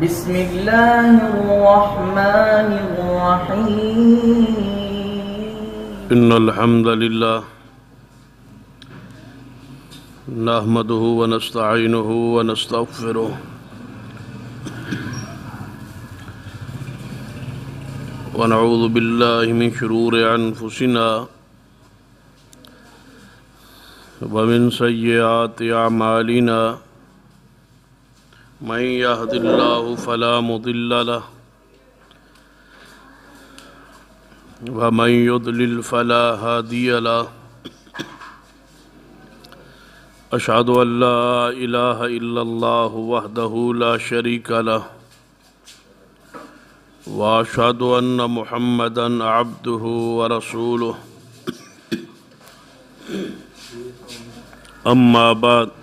بسم اللہ الرحمن الرحیم ان الحمد للہ نحمده ونستعینه ونستغفره ونعوذ باللہ من شرور انفسنا ومن سیئات اعمالنا ونعوذ باللہ من شرور انفسنا من يهد الله فلا مضل له ومن يضلل فلا هادي له أشهد أن لا إله إلا الله وحده لا شريك له وأشهد أن محمدا عبده ورسوله أما بعد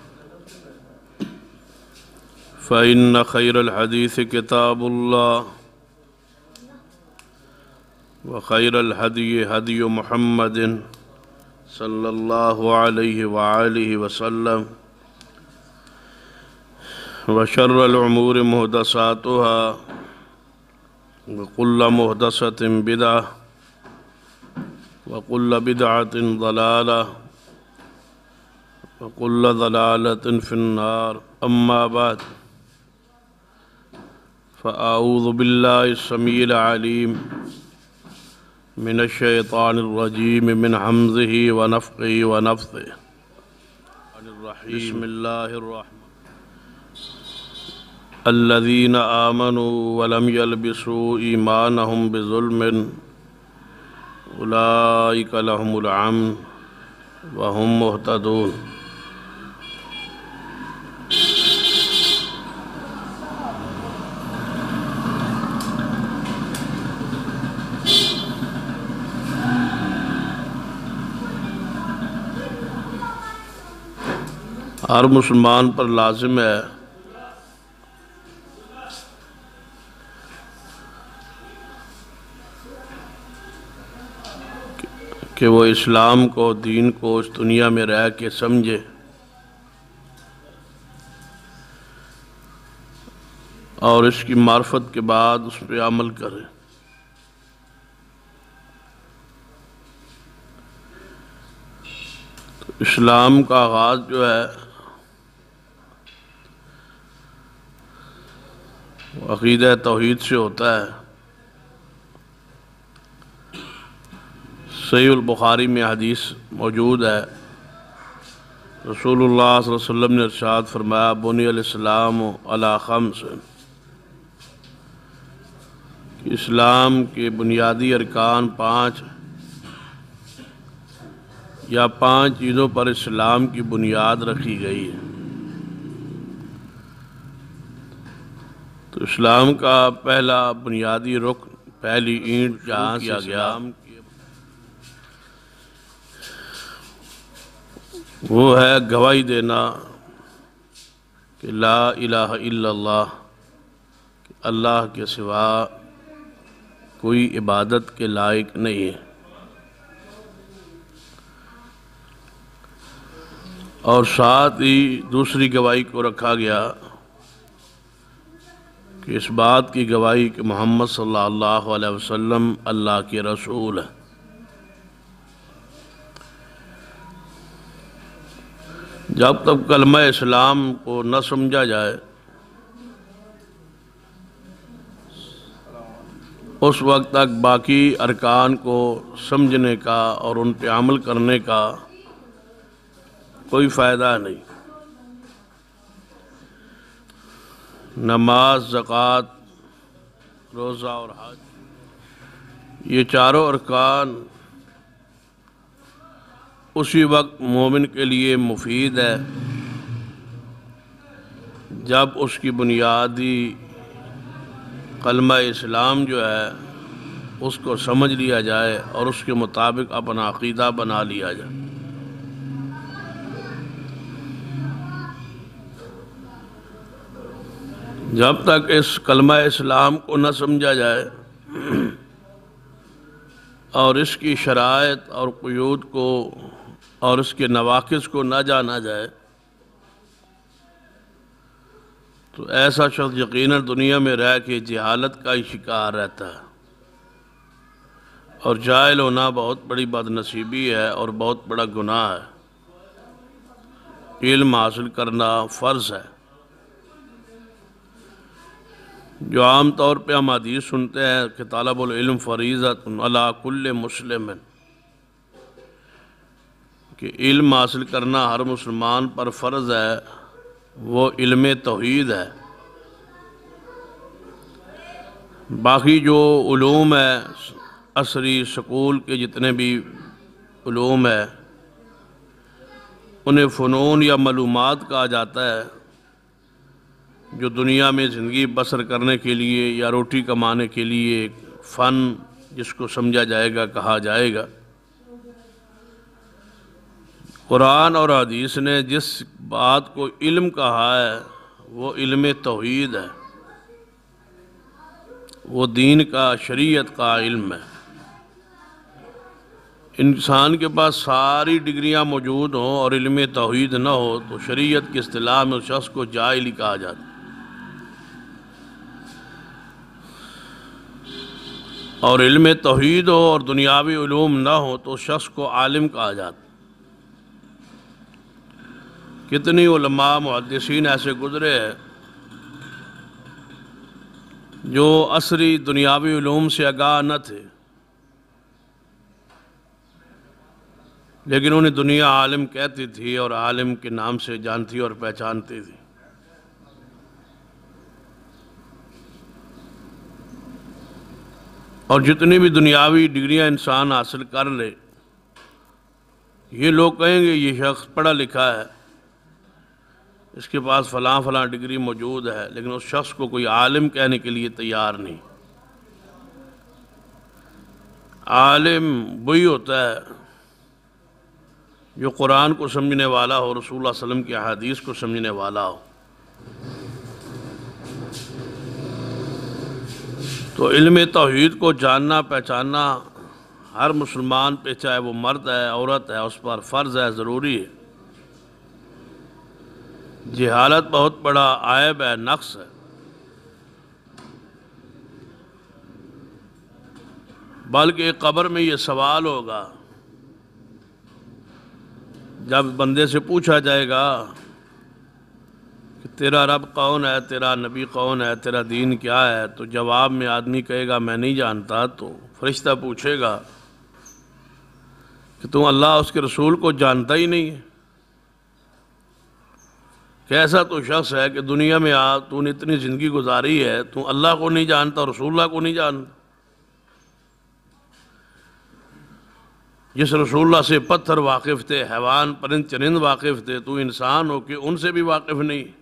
فإن خير الحديث كتاب الله وخير الهدي هدي محمد صلى الله عليه وآله وسلم وشر الأمور مهدساتها وكل مهدسة بدعة وكل بدعة ضلالة وكل ضلالة في النار أما بعد فأعوذ بالله السميع العليم من الشيطان الرجيم من حمزه ونفقه ونفثه بسم الله الرحمن الذين آمنوا ولم يلبسوا إيمانهم بظلم أولئك لهم العمن وهم مهتدون ہر مسلمان پر لازم ہے کہ وہ اسلام کو دین کو اس دنیا میں رہ کے سمجھے اور اس کی معرفت کے بعد اس پہ عمل کرے اسلام کا آغاز جو ہے عقیدہ توحید سے ہوتا ہے صحیح البخاری میں حدیث موجود ہے رسول اللہ صلی اللہ علیہ وسلم نے ارشاد فرمایا بنی علیہ السلام خمس اسلام کے بنیادی ارکان پانچ یا پانچ چیزوں پر اسلام کی بنیاد رکھی گئی ہے تو اسلام کا پہلا بنیادی رخ پہلی اینٹ جہاں کیا گیا وہ ہے گواہی دینا کہ لا الہ الا اللہ کے سوا کوئی عبادت کے لائق نہیں ہے اور ساتھ ہی دوسری گواہی کو رکھا گیا کہ اس بات کی گواہی کہ محمد صلی اللہ علیہ وسلم اللہ کے رسول ہے جب تک کلمہ اسلام کو نہ سمجھا جائے اس وقت تک باقی ارکان کو سمجھنے کا اور ان پہ عمل کرنے کا کوئی فائدہ نہیں نماز زکوٰۃ روزہ اور حج یہ چاروں ارکان اسی وقت مومن کے لیے مفید ہے جب اس کی بنیادی قلمہ اسلام جو ہے اس کو سمجھ لیا جائے اور اس کے مطابق اپنا عقیدہ بنا لیا جائے جب تک اس کلمہ اسلام کو نہ سمجھا جائے اور اس کی شرائط اور قیود کو اور اس کے نواقص کو نہ جانا جائے تو ایسا شخص یقیناً دنیا میں رہ کے جہالت کا ہی شکار رہتا ہے اور جائل ہونا بہت بڑی بد نصیبی ہے اور بہت بڑا گناہ ہے علم حاصل کرنا فرض ہے جو عام طور پہ ہم حدیث سنتے ہیں کہ طالب العلم فریضت علا کل مسلم کہ علم حاصل کرنا ہر مسلمان پر فرض ہے وہ علم توحید ہے باقی جو علوم ہے عصری سکول کے جتنے بھی علوم ہے انہیں فنون یا معلومات کہا جاتا ہے جو دنیا میں زندگی بسر کرنے کے لیے یا روٹی کمانے کے لیے ایک فن جس کو سمجھا جائے گا کہا جائے گا قرآن اور حدیث نے جس بات کو علم کہا ہے وہ علم توحید ہے وہ دین کا شریعت کا علم ہے انسان کے پاس ساری ڈگریاں موجود ہوں اور علم توحید نہ ہو تو شریعت کی اصطلاح میں اس شخص کو ہی کہا جاتا ہے اور علم توحید ہو اور دنیاوی علوم نہ ہو تو شخص کو عالم کا جاتا کتنی علماء محدثین ایسے گزرے ہیں جو عصری دنیاوی علوم سے آگاہ نہ تھے لیکن انہیں دنیا عالم کہتی تھی اور عالم کے نام سے جانتی اور پہچانتی تھی اور جتنی بھی دنیاوی ڈگریاں انسان حاصل کر لے یہ لوگ کہیں گے یہ شخص پڑھا لکھا ہے اس کے پاس فلاں فلاں ڈگری موجود ہے لیکن اس شخص کو کوئی عالم کہنے کے لیے تیار نہیں عالم وہی ہوتا ہے جو قرآن کو سمجھنے والا ہو رسول اللہ علیہ وسلم کی احادیث کو سمجھنے والا ہو تو علم توحید کو جاننا پہچاننا ہر مسلمان پہ چاہے وہ مرد ہے عورت ہے اس پر فرض ہے ضروری ہے جہالت بہت بڑا عائب ہے نقص ہے بلکہ قبر میں یہ سوال ہوگا جب بندے سے پوچھا جائے گا تیرا رب کون ہے تیرا نبی کون ہے تیرا دین کیا ہے تو جواب میں آدمی کہے گا میں نہیں جانتا تو فرشتہ پوچھے گا کہ تم اللہ اس کے رسول کو جانتا ہی نہیں ہے کہ ایسا تو شخص ہے کہ دنیا میں آ تو نے اتنی زندگی گزاری ہے تو اللہ کو نہیں جانتا رسول اللہ کو نہیں جانتا جس رسول اللہ سے پتھر واقف تھے حیوان پرند چرند واقف تھے تو انسان ہو کے ان سے بھی واقف نہیں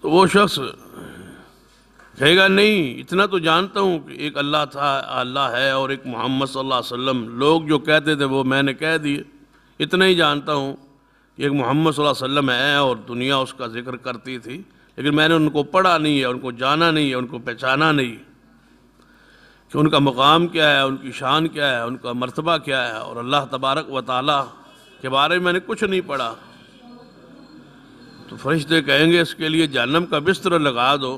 تو وہ شخص کہے گا نہیں اتنا تو جانتا ہوں کہ ایک اللہ تھا اللہ ہے اور ایک محمد صلی اللہ علیہ وسلم لوگ جو کہتے تھے وہ میں نے کہہ دیے اتنا ہی جانتا ہوں کہ ایک محمد صلی اللہ علیہ وسلم ہے اور دنیا اس کا ذکر کرتی تھی لیکن میں نے ان کو پڑھا نہیں ہے ان کو جانا نہیں ہے ان کو پہچانا نہیں کہ ان کا مقام کیا ہے ان کی شان کیا ہے ان کا مرتبہ کیا ہے اور اللہ تبارک و تعالیٰ کے بارے میں نے کچھ نہیں پڑھا تو فرشتے کہیں گے اس کے لیے جانم کا بستر لگا دو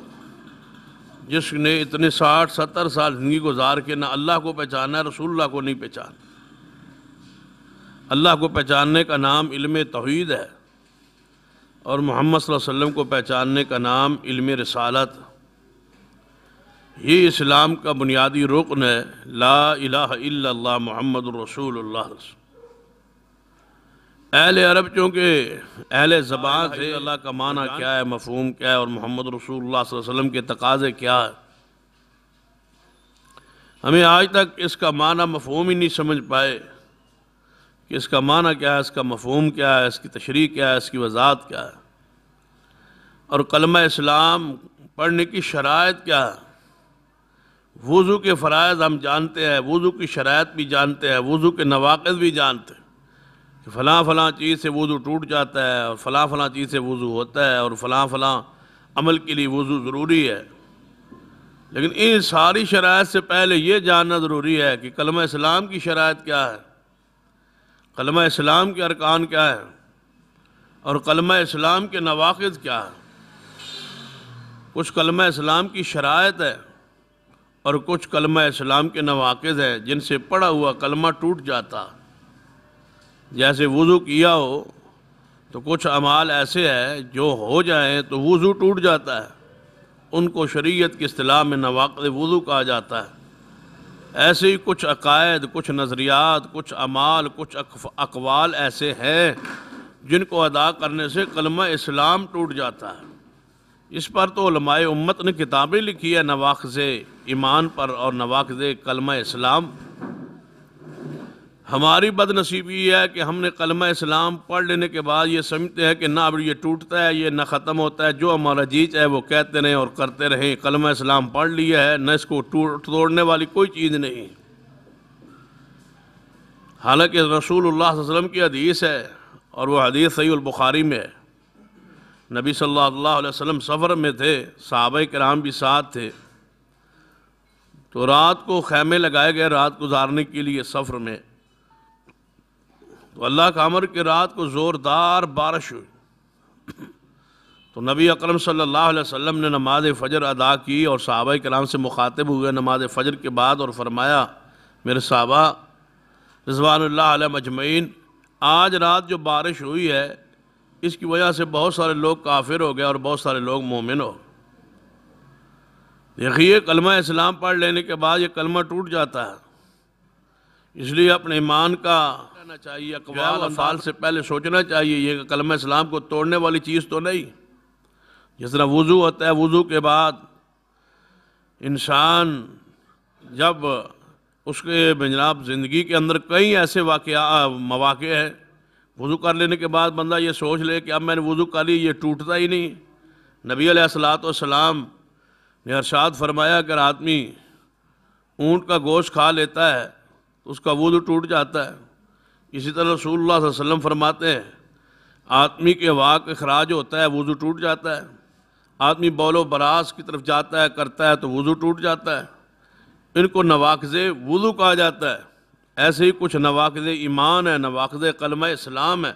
جس نے اتنے ساٹھ ستر سال زندگی گزار کے نہ اللہ کو پہچانا رسول اللہ کو نہیں پہچانا اللہ کو پہچاننے کا نام علم توحید ہے اور محمد صلی اللہ علیہ وسلم کو پہچاننے کا نام علم رسالت یہ اسلام کا بنیادی رکن ہے لا الہ الا اللہ محمد الرسول اللہ رسول اہل عرب چونکہ اہل زبان سے اللہ کا معنی کیا ہے مفہوم کیا ہے اور محمد رسول اللہ صلی اللہ علیہ وسلم کے تقاضے کیا ہے ہمیں آج تک اس کا معنی مفہوم ہی نہیں سمجھ پائے کہ اس کا معنی کیا ہے اس کا مفہوم کیا ہے اس کی تشریح کیا ہے اس کی وضاحت کیا ہے اور کلمہ اسلام پڑھنے کی شرائط کیا ہے وضو کے فرائض ہم جانتے ہیں وضو کی شرائط بھی جانتے ہیں وضو کے نواقض بھی جانتے ہیں کہ فلاں چیز سے وضو ٹوٹ جاتا ہے اور فلاں فلاں چیز سے وضو ہوتا ہے اور فلاں فلاں عمل کے لیے وضو ضروری ہے لیکن ان ساری شرائط سے پہلے یہ جاننا ضروری ہے کہ کلمہ اسلام کی شرائط کیا ہے کلمہ اسلام کے ارکان کیا ہے اور کلمہ اسلام کے نواقض کیا ہے کچھ کلمہ اسلام کی شرائط ہے اور کچھ کلمہ اسلام کے نواقض ہیں جن سے پڑا ہوا کلمہ ٹوٹ جاتا ہے جیسے وضو کیا ہو تو کچھ اعمال ایسے ہے جو ہو جائیں تو وضو ٹوٹ جاتا ہے ان کو شریعت کی اصطلاح میں نواقد وضو کہا جاتا ہے ایسے ہی کچھ عقائد کچھ نظریات کچھ اعمال کچھ اقوال ایسے ہیں جن کو ادا کرنے سے کلمہ اسلام ٹوٹ جاتا ہے اس پر تو علماء امت نے کتابیں لکھی ہے نواقز ایمان پر اور ناواقز کلمہ اسلام ہماری بد نصیبی یہ ہے کہ ہم نے کلمہ اسلام پڑھ لینے کے بعد یہ سمجھتے ہیں کہ نہ اب یہ ٹوٹتا ہے یہ نہ ختم ہوتا ہے جو ہمارا جیت ہے وہ کہتے رہیں اور کرتے رہیں کلمہ اسلام پڑھ لیا ہے نہ اس کو ٹوٹ توڑنے والی کوئی چیز نہیں حالانکہ رسول اللہ صلی اللہ علیہ وسلم کی حدیث ہے اور وہ حدیث صحیح البخاری میں ہے نبی صلی اللہ علیہ وسلم سفر میں تھے صحابہ کرام بھی ساتھ تھے تو رات کو خیمے لگائے گئے رات گزارنے کے لیے سفر میں تو اللہ کا عمر کہ رات کو زوردار بارش ہوئی تو نبی اکرم صلی اللہ علیہ وسلم نے نماز فجر ادا کی اور صحابہ کرام سے مخاطب ہوئے نماز فجر کے بعد اور فرمایا میرے صحابہ رضوان اللہ علیہ مجمعین آج رات جو بارش ہوئی ہے اس کی وجہ سے بہت سارے لوگ کافر ہو گئے اور بہت سارے لوگ مومن ہو دیکھیے کلمہ اسلام پڑھ لینے کے بعد یہ کلمہ ٹوٹ جاتا ہے اس لیے اپنے ایمان کا کرنا چاہیے اقوال افعال سے پہلے سوچنا چاہیے یہ کلمہ اسلام کو توڑنے والی چیز تو نہیں جس طرح وضو ہوتا ہے وضو کے بعد انسان جب اس کے جناب زندگی کے اندر کئی ایسے واقعہ مواقع ہیں وضو کر لینے کے بعد بندہ یہ سوچ لے کہ اب میں نے وضو کر لی یہ ٹوٹتا ہی نہیں نبی علیہ السلاۃ والسلام نے ارشاد فرمایا کہ آدمی اونٹ کا گوشت کھا لیتا ہے اس کا وضو ٹوٹ جاتا ہے اسی طرح رسول اللہ صلی اللہ علیہ وسلم فرماتے ہیں آدمی کے واقع اخراج ہوتا ہے وضو ٹوٹ جاتا ہے آدمی بول و براس کی طرف جاتا ہے کرتا ہے تو وضو ٹوٹ جاتا ہے ان کو نواقض وضو کہا جاتا ہے ایسے ہی کچھ نواقض ایمان ہے نواقض قلمہ اسلام ہے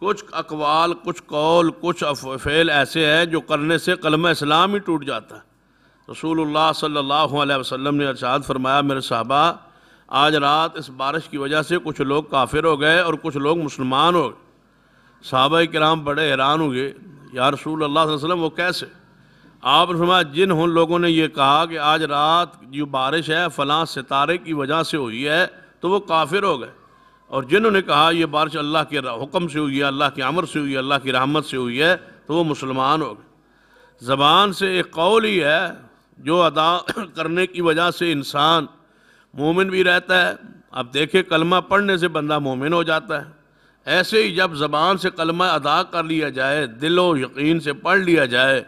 کچھ اقوال کچھ قول کچھ فعل ایسے ہیں جو کرنے سے قلمہ اسلام ہی ٹوٹ جاتا ہے رسول اللہ صلی اللہ علیہ وسلم نے ارشاد فرمایا میرے صحابہ آج رات اس بارش کی وجہ سے کچھ لوگ کافر ہو گئے اور کچھ لوگ مسلمان ہو گئے صحابہ کرام بڑے حیران ہو گئے رسول اللہ صلی اللہ علیہ وسلم وہ کیسے آپ نے فرمایا جن ہوں لوگوں نے یہ کہا کہ آج رات جو بارش ہے فلاں ستارے کی وجہ سے ہوئی ہے تو وہ کافر ہو گئے اور جنہوں نے کہا یہ بارش اللہ کے حکم سے ہوئی ہے اللہ کے عمر سے ہوئی ہے اللہ کی رحمت سے ہوئی ہے تو وہ مسلمان ہو گئے زبان سے ایک قول ہی ہے جو ادا کرنے کی وجہ سے انسان مومن بھی رہتا ہے اب دیکھیں کلمہ پڑھنے سے بندہ مومن ہو جاتا ہے ایسے ہی جب زبان سے کلمہ ادا کر لیا جائے دل و یقین سے پڑھ لیا جائے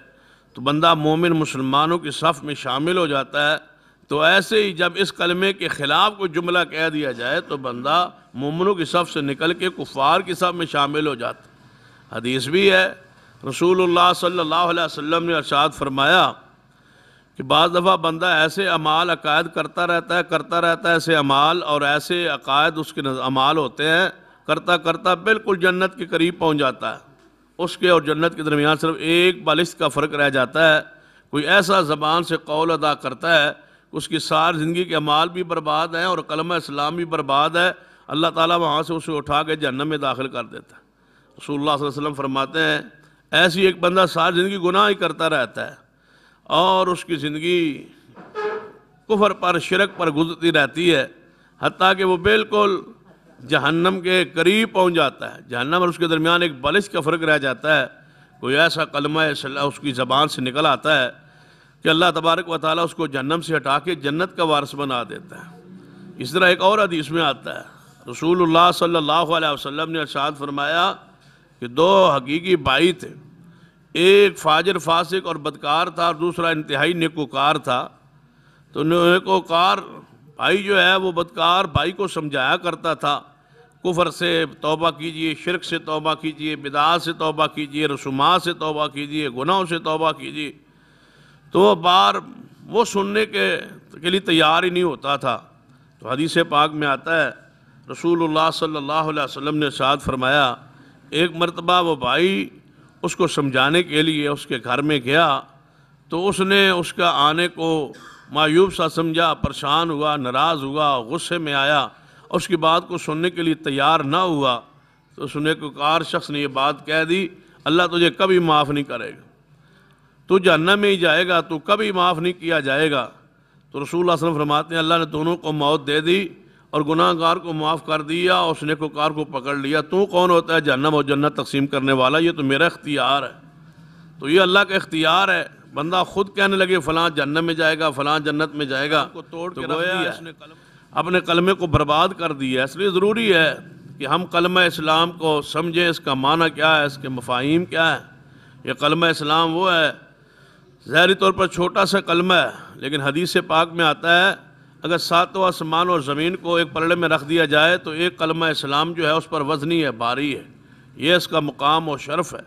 تو بندہ مومن مسلمانوں کی صف میں شامل ہو جاتا ہے تو ایسے ہی جب اس کلمے کے خلاف کو جملہ کہہ دیا جائے تو بندہ مومنوں کی صف سے نکل کے کفار کی صف میں شامل ہو جاتا حدیث بھی ہے رسول اللہ صلی اللہ علیہ وسلم نے ارشاد فرمایا کہ بعض دفعہ بندہ ایسے امال عقائد کرتا رہتا ہے کرتا رہتا ہے ایسے اعمال اور ایسے عقائد اس کے امال ہوتے ہیں کرتا کرتا بالکل جنت کے قریب پہنچ جاتا ہے اس کے اور جنت کے درمیان صرف ایک بالشت کا فرق رہ جاتا ہے کوئی ایسا زبان سے قول ادا کرتا ہے اس کی سار زندگی کے امال بھی برباد ہیں اور کلمہ اسلام بھی برباد ہے اللہ تعالیٰ وہاں سے اسے اٹھا کے جہنم میں داخل کر دیتا ہے رسول اللہ صلی اللہ علیہ وسلم فرماتے ہیں ایسی ایک بندہ سار زندگی گناہ ہی کرتا رہتا ہے اور اس کی زندگی کفر پر شرک پر گزرتی رہتی ہے حتیٰ کہ وہ بالکل جہنم کے قریب پہنچ جاتا ہے جہنم اور اس کے درمیان ایک بلش کا فرق رہ جاتا ہے کوئی ایسا کلمہ اس کی زبان سے نکل آتا ہے کہ اللہ تبارک و تعالیٰ اس کو جہنم سے ہٹا کے جنت کا وارث بنا دیتا ہے اس طرح ایک اور حدیث میں آتا ہے رسول اللہ صلی اللہ علیہ وسلم نے ارشاد فرمایا کہ دو حقیقی بائی تھے ایک فاجر فاسق اور بدکار تھا اور دوسرا انتہائی نیکوکار تھا تو نیکوکار بھائی جو ہے وہ بدکار بھائی کو سمجھایا کرتا تھا کفر سے توبہ کیجئے شرک سے توبہ کیجئے مداخ سے توبہ کیجئے رسومات سے توبہ کیجئے گناہوں سے توبہ کیجئے تو وہ بار وہ سننے کے لیے تیار ہی نہیں ہوتا تھا تو حدیث پاک میں آتا ہے رسول اللہ صلی اللہ علیہ وسلم نے ساتھ فرمایا ایک مرتبہ وہ بھائی اس کو سمجھانے کے لیے اس کے گھر میں گیا تو اس نے اس کا آنے کو معیوب سا سمجھا پریشان ہوا ناراض ہوا غصے میں آیا اس کی بات کو سننے کے لیے تیار نہ ہوا تو سنے کو کار شخص نے یہ بات کہہ دی اللہ تجھے کبھی معاف نہیں کرے گا تو جہنم میں ہی جائے گا تو کبھی معاف نہیں کیا جائے گا تو رسول اللہ اللہ صلی علیہ وسلم فرماتے ہیں اللہ نے دونوں کو موت دے دی اور گناہ گار کو معاف کر دیا اس نے کو کار کو پکڑ لیا تو کون ہوتا ہے جنم اور جنت تقسیم کرنے والا یہ تو میرا اختیار ہے تو یہ اللہ کا اختیار ہے بندہ خود کہنے لگے فلاں جہنم میں جائے گا فلاں جنت میں جائے گا توڑ اپنے کلمے کو برباد کر دیا اس لیے ضروری ہے کہ ہم کلمہ اسلام کو سمجھیں اس کا معنی کیا ہے اس کے مفاہیم کیا ہے یہ کلمہ اسلام وہ ہے ظاہری طور پر چھوٹا سا کلمہ ہے لیکن حدیث پاک میں آتا ہے اگر ساتوں آسمان اور زمین کو ایک پلڑے میں رکھ دیا جائے تو ایک کلمہ اسلام جو ہے اس پر وزنی ہے بھاری ہے یہ اس کا مقام اور شرف ہے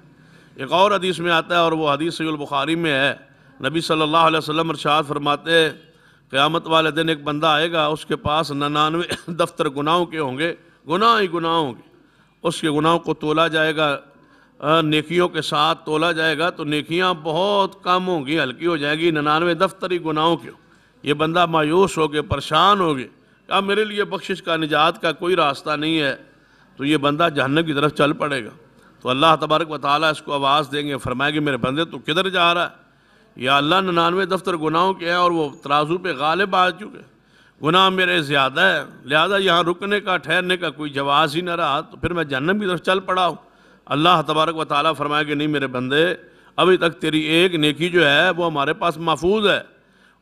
ایک اور حدیث میں آتا ہے اور وہ حدیث سید البخاری میں ہے نبی صلی اللہ علیہ وسلم ارشاد فرماتے ہیں قیامت والے دن ایک بندہ آئے گا اس کے پاس ننانوے دفتر گناہوں کے ہوں گے گناہ ہی گناہ ہوں گے اس کے گناہوں کو تولا جائے گا نیکیوں کے ساتھ تولا جائے گا تو نیکیاں بہت کم ہوں گی ہلکی ہو جائے گی ننانوے دفتر ہی گناہوں کیوں یہ بندہ مایوس ہو پرشان پریشان گئے کہا میرے لیے بخشش کا نجات کا کوئی راستہ نہیں ہے تو یہ بندہ جہنم کی طرف چل پڑے گا تو اللہ تبارک و تعالیٰ اس کو آواز دیں گے فرمائے گے میرے بندے تو کدھر جا رہا ہے یا اللہ ننانوے دفتر گناہوں کے ہیں اور وہ ترازو پہ غالب آ چکے گناہ میرے زیادہ ہے لہذا یہاں رکنے کا ٹھہرنے کا کوئی جواز ہی نہ رہا تو پھر میں جہنم کی طرف چل پڑا ہوں اللہ تبارک و تعالیٰ فرمائے گے نہیں میرے بندے ابھی تک تیری ایک نیکی جو ہے وہ ہمارے پاس محفوظ ہے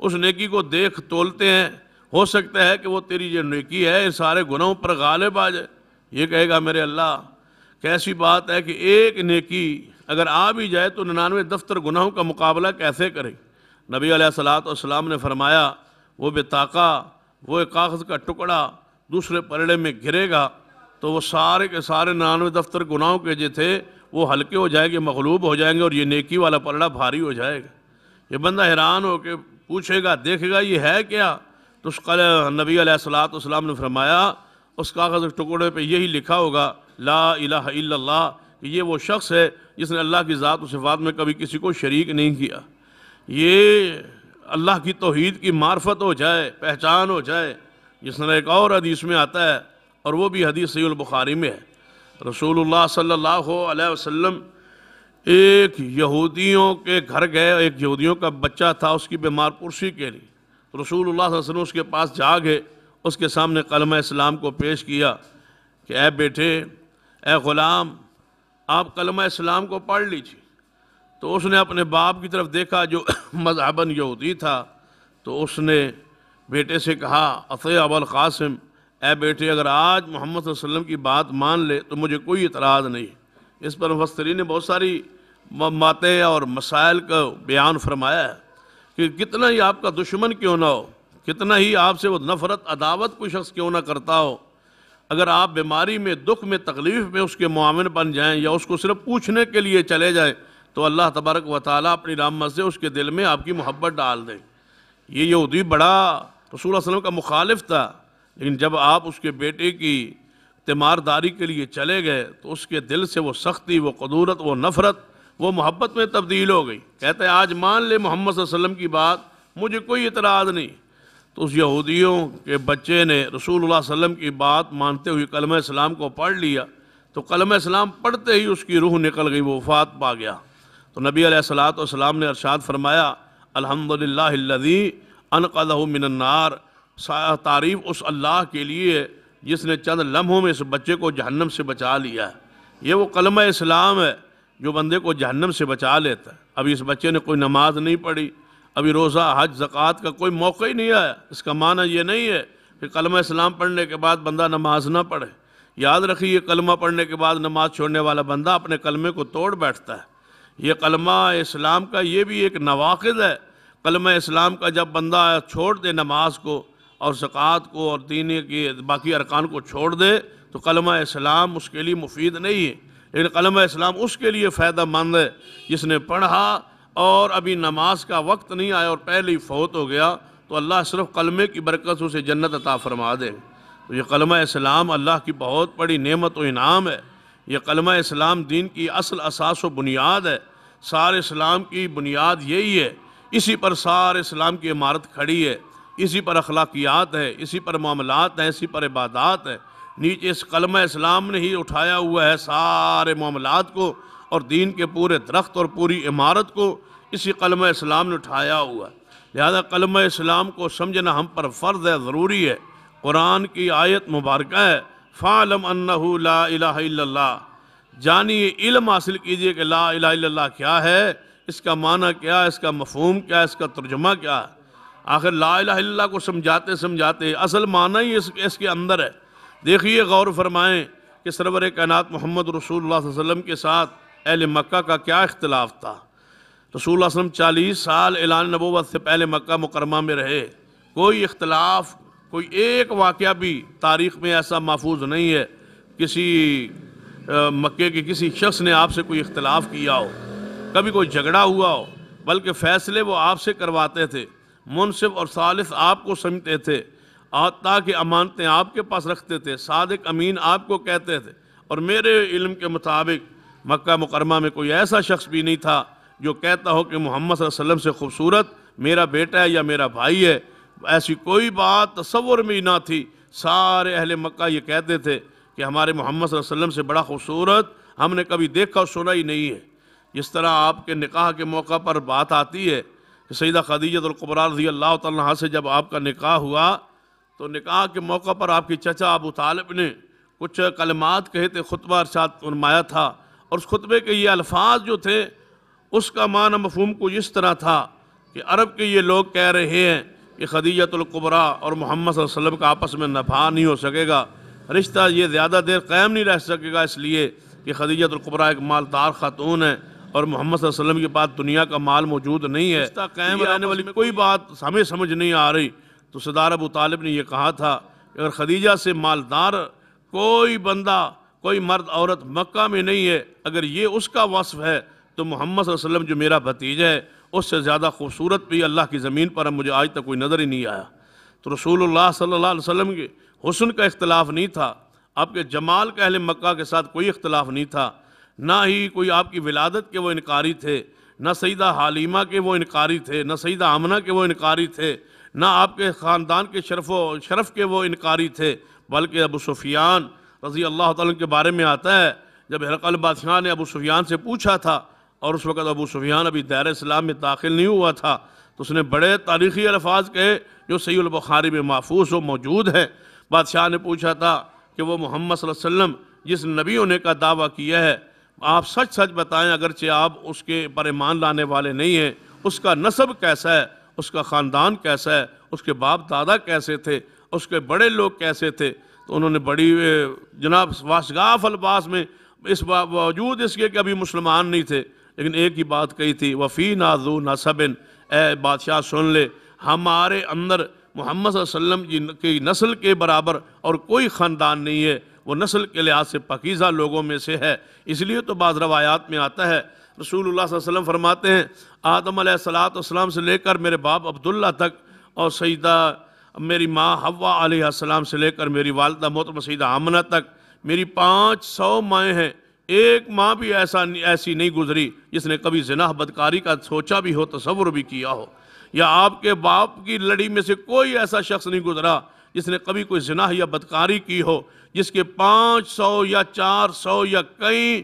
اس نیکی کو دیکھ تولتے ہیں ہو سکتا ہے کہ وہ تیری جو نیکی ہے سارے گناہوں پر غالب آ جائے یہ کہے گا میرے اللہ کیسی بات ہے کہ ایک نیکی اگر آ بھی جائے تو ننانوے دفتر گناہوں کا مقابلہ کیسے کرے نبی علیہ السلاۃ والسلام نے فرمایا وہ بے طاقہ وہ کاغذ کا ٹکڑا دوسرے پرڑے میں گرے گا تو وہ سارے کے سارے ننانوے دفتر گناہوں کے جو تھے وہ ہلکے ہو جائے گے مغلوب ہو جائیں گے اور یہ نیکی والا پرڑا بھاری ہو جائے گا یہ بندہ حیران ہو کے پوچھے گا دیکھے گا یہ ہے کیا تو اس نبی علیہ السلام والسلام نے فرمایا اس کاغذ ٹکڑے پہ یہی لکھا ہوگا لا الہ الا اللہ کہ یہ وہ شخص ہے جس نے اللہ کی ذات و صفات میں کبھی کسی کو شریک نہیں کیا یہ اللہ کی توحید کی معرفت ہو جائے پہچان ہو جائے جس نے ایک اور حدیث میں آتا ہے اور وہ بھی حدیث صحیح البخاری میں ہے رسول اللہ صلی اللہ علیہ وسلم ایک یہودیوں کے گھر گئے ایک یہودیوں کا بچہ تھا اس کی بیمار پرسی کے لیے رسول اللہ صلی اللہ علیہ وسلم اس کے پاس جا گئے اس کے سامنے قلمِ اسلام کو پیش کیا کہ اے بیٹے اے غلام آپ کلمہ اسلام کو پڑھ لیجیے تو اس نے اپنے باپ کی طرف دیکھا جو مذہباً یہودی تھا تو اس نے بیٹے سے کہا عطی القاسم اے بیٹے اگر آج محمد صلی اللہ علیہ وسلم کی بات مان لے تو مجھے کوئی اعتراض نہیں اس پر مفسرین نے بہت ساری ماتیں اور مسائل کا بیان فرمایا ہے کہ کتنا ہی آپ کا دشمن کیوں نہ ہو کتنا ہی آپ سے وہ نفرت عداوت کو شخص کیوں نہ کرتا ہو اگر آپ بیماری میں دکھ میں تکلیف میں اس کے معاون بن جائیں یا اس کو صرف پوچھنے کے لیے چلے جائیں تو اللہ تبارک و تعالیٰ اپنی رام سے اس کے دل میں آپ کی محبت ڈال دیں یہ یہودی بڑا رسول اللہ علیہ وسلم کا مخالف تھا لیکن جب آپ اس کے بیٹے کی تیمارداری کے لیے چلے گئے تو اس کے دل سے وہ سختی وہ قدورت وہ نفرت وہ محبت میں تبدیل ہو گئی کہتے آج مان لے محمد صلی اللہ علیہ وسلم کی بات مجھے کوئی اعتراض نہیں تو اس یہودیوں کے بچے نے رسول اللہ علیہ وسلم کی بات مانتے ہوئے کلمہ اسلام کو پڑھ لیا تو کلمہ اسلام پڑھتے ہی اس کی روح نکل گئی وہ وفات پا گیا تو نبی علیہ السلاۃ والسلام نے ارشاد فرمایا الحمد للہ الدی من النار تعریف اس اللہ کے لیے جس نے چند لمحوں میں اس بچے کو جہنم سے بچا لیا ہے یہ وہ کلمہ اسلام ہے جو بندے کو جہنم سے بچا لیتا ہے ابھی اس بچے نے کوئی نماز نہیں پڑھی ابھی روزہ حج زکوٰۃ کا کوئی موقع ہی نہیں آیا اس کا معنی یہ نہیں ہے کہ قلمہ اسلام پڑھنے کے بعد بندہ نماز نہ پڑھے یاد رکھیے یہ کلمہ پڑھنے کے بعد نماز چھوڑنے والا بندہ اپنے کلمے کو توڑ بیٹھتا ہے یہ کلمہ اسلام کا یہ بھی ایک نواقض ہے کلمہ اسلام کا جب بندہ چھوڑ دے نماز کو اور زکوٰۃ کو اور دین کے باقی ارکان کو چھوڑ دے تو کلمہ اسلام اس کے لیے مفید نہیں ہے لیکن کلمہ اسلام اس کے لیے فائدہ مند ہے جس نے پڑھا اور ابھی نماز کا وقت نہیں آیا اور پہلے ہی فوت ہو گیا تو اللہ صرف کلمے کی برکت اسے جنت عطا فرما دے تو یہ کلمہ اسلام اللہ کی بہت بڑی نعمت و انعام ہے یہ کلمہ اسلام دین کی اصل اساس و بنیاد ہے سارے اسلام کی بنیاد یہی ہے اسی پر سارے اسلام کی عمارت کھڑی ہے اسی پر اخلاقیات ہے اسی پر معاملات ہیں اسی پر عبادات ہیں نیچے اس قلمہ اسلام نے ہی اٹھایا ہوا ہے سارے معاملات کو اور دین کے پورے درخت اور پوری عمارت کو اسی قلمہ اسلام نے اٹھایا ہوا ہے لہذا قلمہ اسلام کو سمجھنا ہم پر فرض ہے ضروری ہے قرآن کی آیت مبارکہ ہے فعلم انہو لا الہ اللہ جانیے علم حاصل کیجئے کہ لا الہ الا اللہ کیا ہے اس کا معنی کیا اس کا مفہوم کیا ہے اس کا ترجمہ کیا ہے آخر لا الہ اللہ کو سمجھاتے سمجھاتے اصل معنی ہی اس کے اندر ہے دیکھیے غور فرمائیں کہ سرور کائنات محمد رسول اللہ صلی اللہ علیہ وسلم کے ساتھ اہل مکہ کا کیا اختلاف تھا رسول اللہ علیہ وسلم چالیس سال اعلان نبوت سے پہلے مکہ مکرمہ میں رہے کوئی اختلاف کوئی ایک واقعہ بھی تاریخ میں ایسا محفوظ نہیں ہے کسی مکے کے کسی شخص نے آپ سے کوئی اختلاف کیا ہو کبھی کوئی جھگڑا ہوا ہو بلکہ فیصلے وہ آپ سے کرواتے تھے منصف اور ثالث آپ کو سمجھتے تھے آتا کہ امانتیں آپ کے پاس رکھتے تھے صادق امین آپ کو کہتے تھے اور میرے علم کے مطابق مکہ مکرمہ میں کوئی ایسا شخص بھی نہیں تھا جو کہتا ہو کہ محمد صلی اللہ علیہ وسلم سے خوبصورت میرا بیٹا ہے یا میرا بھائی ہے ایسی کوئی بات تصور میں نہ تھی سارے اہل مکہ یہ کہتے تھے کہ ہمارے محمد صلی اللہ علیہ وسلم سے بڑا خوبصورت ہم نے کبھی دیکھا اور سنا ہی نہیں ہے جس طرح آپ کے نکاح کے موقع پر بات آتی ہے سیدہ خدیجت القبر رضی اللہ تعالیٰ سے جب آپ کا نکاح ہوا تو نکاح کے موقع پر آپ کی چچا ابو طالب نے کچھ کلمات کہے تھے خطبہ ارشاد فرمایا تھا اور اس خطبے کے یہ الفاظ جو تھے اس کا معنی مفہوم کو اس طرح تھا کہ عرب کے یہ لوگ کہہ رہے ہیں کہ خدیجت القبرا اور محمد صلی اللہ علیہ وسلم کا آپس میں نفا نہیں ہو سکے گا رشتہ یہ زیادہ دیر قائم نہیں رہ سکے گا اس لیے کہ خدیجت القبرا ایک مالدار خاتون ہے اور محمد صلی اللہ علیہ وسلم کے پاس دنیا کا مال موجود نہیں ہے قائم آنے والی کوئی بات ہمیں سمجھ نہیں آ رہی تو سدار ابو طالب نے یہ کہا تھا کہ اگر خدیجہ سے مالدار کوئی بندہ کوئی مرد عورت مکہ میں نہیں ہے اگر یہ اس کا وصف ہے تو محمد صلی اللہ علیہ وسلم جو میرا بھتیج ہے اس سے زیادہ خوبصورت بھی اللہ کی زمین پر مجھے آج تک کوئی نظر ہی نہیں آیا تو رسول اللہ صلی اللہ علیہ وسلم کے حسن کا اختلاف نہیں تھا آپ کے جمال کا اہل مکہ کے ساتھ کوئی اختلاف نہیں تھا نہ ہی کوئی آپ کی ولادت کے وہ انکاری تھے نہ سیدہ حالیمہ کے وہ انکاری تھے نہ سیدہ آمنہ کے وہ انکاری تھے نہ آپ کے خاندان کے شرف و شرف کے وہ انکاری تھے بلکہ ابو سفیان رضی اللہ تعالیٰ کے بارے میں آتا ہے جب حرق بادشاہ نے ابو سفیان سے پوچھا تھا اور اس وقت ابو سفیان ابھی دیر اسلام میں داخل نہیں ہوا تھا تو اس نے بڑے تاریخی الفاظ کہے جو سعید البخاری میں محفوظ و موجود ہے بادشاہ نے پوچھا تھا کہ وہ محمد صلی اللہ علیہ وسلم جس نبیوں نے کا دعویٰ کیا ہے آپ سچ سچ بتائیں اگرچہ آپ اس کے پر ایمان لانے والے نہیں ہیں اس کا نصب کیسا ہے اس کا خاندان کیسا ہے اس کے باپ دادا کیسے تھے اس کے بڑے لوگ کیسے تھے تو انہوں نے بڑی جناب واشگاف الباس میں اس وجود باوجود اس کے کہ ابھی مسلمان نہیں تھے لیکن ایک ہی بات کہی تھی وفی نازو نصبن اے بادشاہ سن لے ہمارے اندر محمد صلی اللہ علیہ وسلم کی نسل کے برابر اور کوئی خاندان نہیں ہے وہ نسل کے لحاظ سے پاکیزہ لوگوں میں سے ہے اس لیے تو بعض روایات میں آتا ہے رسول اللہ صلی اللہ علیہ وسلم فرماتے ہیں آدم علیہ السلاۃ والسلام سے لے کر میرے باپ عبداللہ تک اور سیدہ میری ماں حوا علیہ السلام سے لے کر میری والدہ محترم سیدہ آمنہ تک میری پانچ سو مائیں ہیں ایک ماں بھی ایسا ایسی نہیں گزری جس نے کبھی ذناح بدکاری کا سوچا بھی ہو تصور بھی کیا ہو یا آپ کے باپ کی لڑی میں سے کوئی ایسا شخص نہیں گزرا جس نے کبھی کوئی ذناح یا بدکاری کی ہو جس کے پانچ سو یا چار سو یا کئی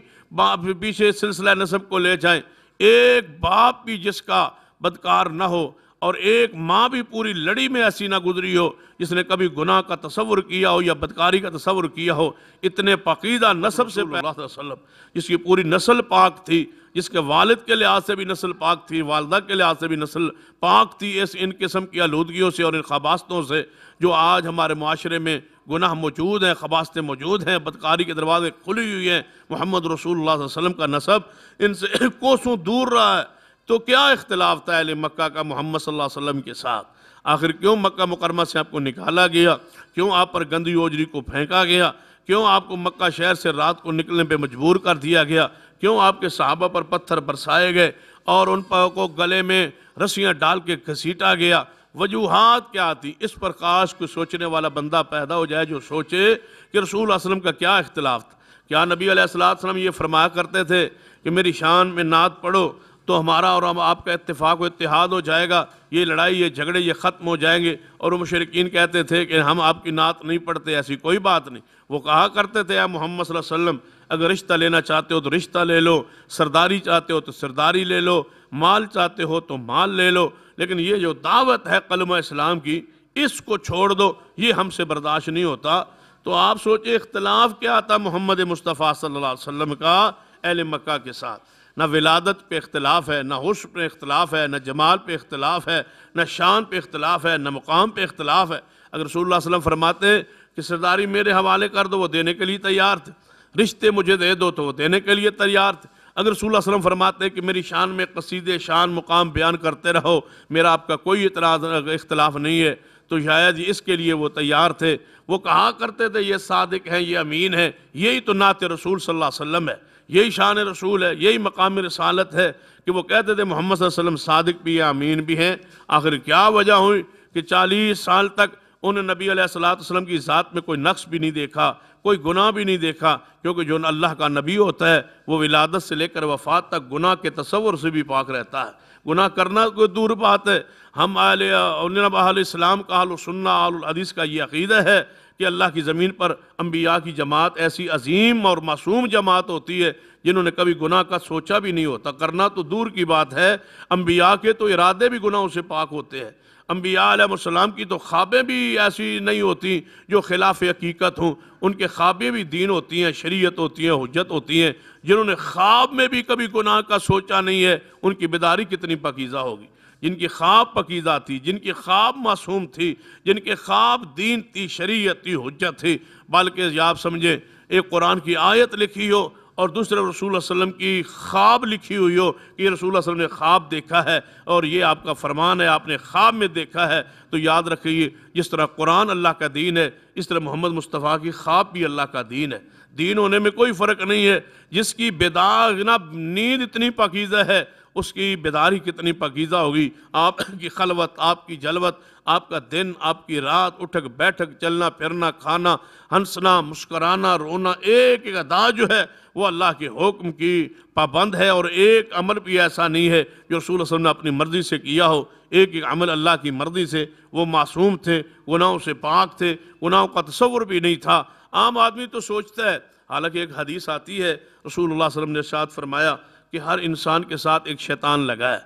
پیچھے سلسلہ نصب کو لے جائیں ایک باپ بھی جس کا بدکار نہ ہو اور ایک ماں بھی پوری لڑی میں ایسی نہ گزری ہو جس نے کبھی گناہ کا تصور کیا ہو یا بدکاری کا تصور کیا ہو اتنے پقیدہ نصب سے اللہ جس کی پوری نسل پاک تھی جس کے والد کے لحاظ سے بھی نسل پاک تھی والدہ کے لحاظ سے بھی نسل پاک تھی اس ان قسم کی آلودگیوں سے اور ان خباستوں سے جو آج ہمارے معاشرے میں گناہ موجود ہیں خباستیں موجود ہیں بدکاری کے دروازے کھلی ہوئی ہیں محمد رسول اللہ صلی اللہ علیہ وسلم کا نصب ان سے کوسوں دور رہا ہے تو کیا اختلاف تھا اہل مکہ کا محمد صلی اللہ علیہ وسلم کے ساتھ آخر کیوں مکہ مکرمہ سے آپ کو نکالا گیا کیوں آپ پر گندی یوجری کو پھینکا گیا کیوں آپ کو مکہ شہر سے رات کو نکلنے پہ مجبور کر دیا گیا کیوں آپ کے صحابہ پر پتھر برسائے گئے اور ان کو گلے میں رسیاں ڈال کے گھسیٹا گیا وجوہات کیا آتی اس پر خاص کوئی سوچنے والا بندہ پیدا ہو جائے جو سوچے کہ رسول علیہ وسلم کا کیا اختلاف تھا کیا نبی علیہ السلام وسلم یہ فرما کرتے تھے کہ میری شان میں نعت پڑھو تو ہمارا اور ہم آپ کا اتفاق و اتحاد ہو جائے گا یہ لڑائی یہ جھگڑے یہ ختم ہو جائیں گے اور وہ مشرقین کہتے تھے کہ ہم آپ کی نعت نہیں پڑھتے ایسی کوئی بات نہیں وہ کہا کرتے تھے یا محمد صلی اللہ علیہ وسلم اگر رشتہ لینا چاہتے ہو تو رشتہ لے لو سرداری چاہتے ہو تو سرداری لے لو مال چاہتے ہو تو مال لے لو لیکن یہ جو دعوت ہے قلمہ اسلام کی اس کو چھوڑ دو یہ ہم سے برداشت نہیں ہوتا تو آپ سوچیں اختلاف کیا تھا محمد مصطفیٰ صلی اللہ علیہ وسلم کا اہل مکہ کے ساتھ نہ ولادت پہ اختلاف ہے نہ حسن پہ اختلاف ہے نہ جمال پہ اختلاف ہے نہ شان پہ اختلاف ہے نہ مقام پہ اختلاف ہے اگر رسول اللہ علیہ وسلم فرماتے ہیں کہ سرداری میرے حوالے کر دو وہ دینے کے لیے تیار تھے رشتے مجھے دے دو تو وہ دینے کے لیے تیار تھے اگر رسول اللہ علیہ وسلم فرماتے ہیں کہ میری شان میں قصید شان مقام بیان کرتے رہو میرا آپ کا کوئی اطراض اختلاف نہیں ہے تو شاید اس کے لیے وہ تیار تھے وہ کہا کرتے تھے یہ صادق ہیں یہ امین ہیں یہی تو نعت رسول صلی اللہ علیہ وسلم ہے یہی شان رسول ہے یہی مقام رسالت ہے کہ وہ کہتے تھے محمد صلی اللہ علیہ وسلم صادق بھی ہیں امین بھی ہیں آخر کیا وجہ ہوئی کہ چالیس سال تک انہیں نبی علیہ السلام کی ذات میں کوئی نقص بھی نہیں دیکھا کوئی گناہ بھی نہیں دیکھا کیونکہ جو اللہ کا نبی ہوتا ہے وہ ولادت سے لے کر وفات تک گناہ کے تصور سے بھی پاک رہتا ہے گناہ کرنا کوئی دور بات ہے ہم ہمیہ السلام کا آل وسّنا آل العدیث کا یہ عقیدہ ہے کہ اللہ کی زمین پر انبیاء کی جماعت ایسی عظیم اور معصوم جماعت ہوتی ہے جنہوں نے کبھی گناہ کا سوچا بھی نہیں ہوتا کرنا تو دور کی بات ہے انبیاء کے تو ارادے بھی گناہوں سے پاک ہوتے ہیں انبیاء علیہ السلام کی تو خوابیں بھی ایسی نہیں ہوتی جو خلاف حقیقت ہوں ان کے خوابیں بھی دین ہوتی ہیں شریعت ہوتی ہیں حجت ہوتی ہیں جنہوں نے خواب میں بھی کبھی گناہ کا سوچا نہیں ہے ان کی بیداری کتنی پکیزہ ہوگی جن کی خواب پکیزہ تھی جن کی خواب معصوم تھی جن کے خواب دین تھی شریعت تھی حجت تھی بلکہ آپ سمجھیں ایک قرآن کی آیت لکھی ہو اور دوسرے رسول اللہ علیہ وسلم کی خواب لکھی ہوئی ہو کہ یہ رسول اللہ علیہ وسلم نے خواب دیکھا ہے اور یہ آپ کا فرمان ہے آپ نے خواب میں دیکھا ہے تو یاد رکھیے جس طرح قرآن اللہ کا دین ہے اس طرح محمد مصطفیٰ کی خواب بھی اللہ کا دین ہے دین ہونے میں کوئی فرق نہیں ہے جس کی نہ نیند اتنی پاکیزہ ہے اس کی بیداری کتنی پاکیزہ ہوگی آپ کی خلوت آپ کی جلوت آپ کا دن آپ کی رات اٹھک بیٹھک چلنا پھرنا کھانا ہنسنا مسکرانا رونا ایک ایک ادا جو ہے وہ اللہ کے حکم کی پابند ہے اور ایک عمل بھی ایسا نہیں ہے جو رسول اللہ علیہ وسلم نے اپنی مرضی سے کیا ہو ایک ایک عمل اللہ کی مرضی سے وہ معصوم تھے گناہوں سے پاک تھے گناہوں کا تصور بھی نہیں تھا عام آدمی تو سوچتا ہے حالانکہ ایک حدیث آتی ہے رسول اللہ علیہ وسلم نے ارشاد فرمایا کہ ہر انسان کے ساتھ ایک شیطان لگا ہے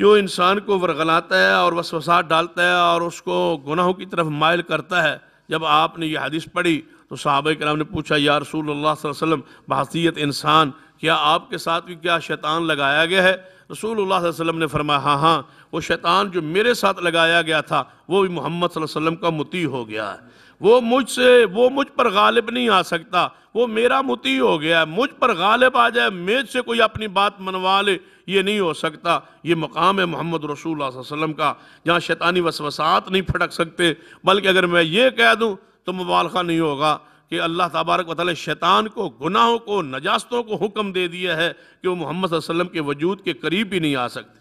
جو انسان کو ورغلاتا ہے اور وسوسات ڈالتا ہے اور اس کو گناہوں کی طرف مائل کرتا ہے جب آپ نے یہ حدیث پڑھی تو صحابہ کرام نے پوچھا یا رسول اللہ صلی اللہ علیہ وسلم بحثیت انسان کیا آپ کے ساتھ بھی کیا شیطان لگایا گیا ہے رسول اللہ صلی اللہ علیہ وسلم نے فرمایا ہاں ہاں وہ شیطان جو میرے ساتھ لگایا گیا تھا وہ بھی محمد صلی اللہ علیہ وسلم کا متی ہو گیا ہے وہ مجھ سے وہ مجھ پر غالب نہیں آ سکتا وہ میرا متی ہو گیا ہے مجھ پر غالب آ جائے میج سے کوئی اپنی بات منوا لے یہ نہیں ہو سکتا یہ مقام ہے محمد رسول اللہ صلی اللہ علیہ وسلم کا جہاں شیطانی وسوسات نہیں پھٹک سکتے بلکہ اگر میں یہ کہہ دوں تو مبالخہ نہیں ہوگا کہ اللہ تبارک و تعالی شیطان کو گناہوں کو نجاستوں کو حکم دے دیا ہے کہ وہ محمد صلی اللہ علیہ وسلم کے وجود کے قریب ہی نہیں آ سکتے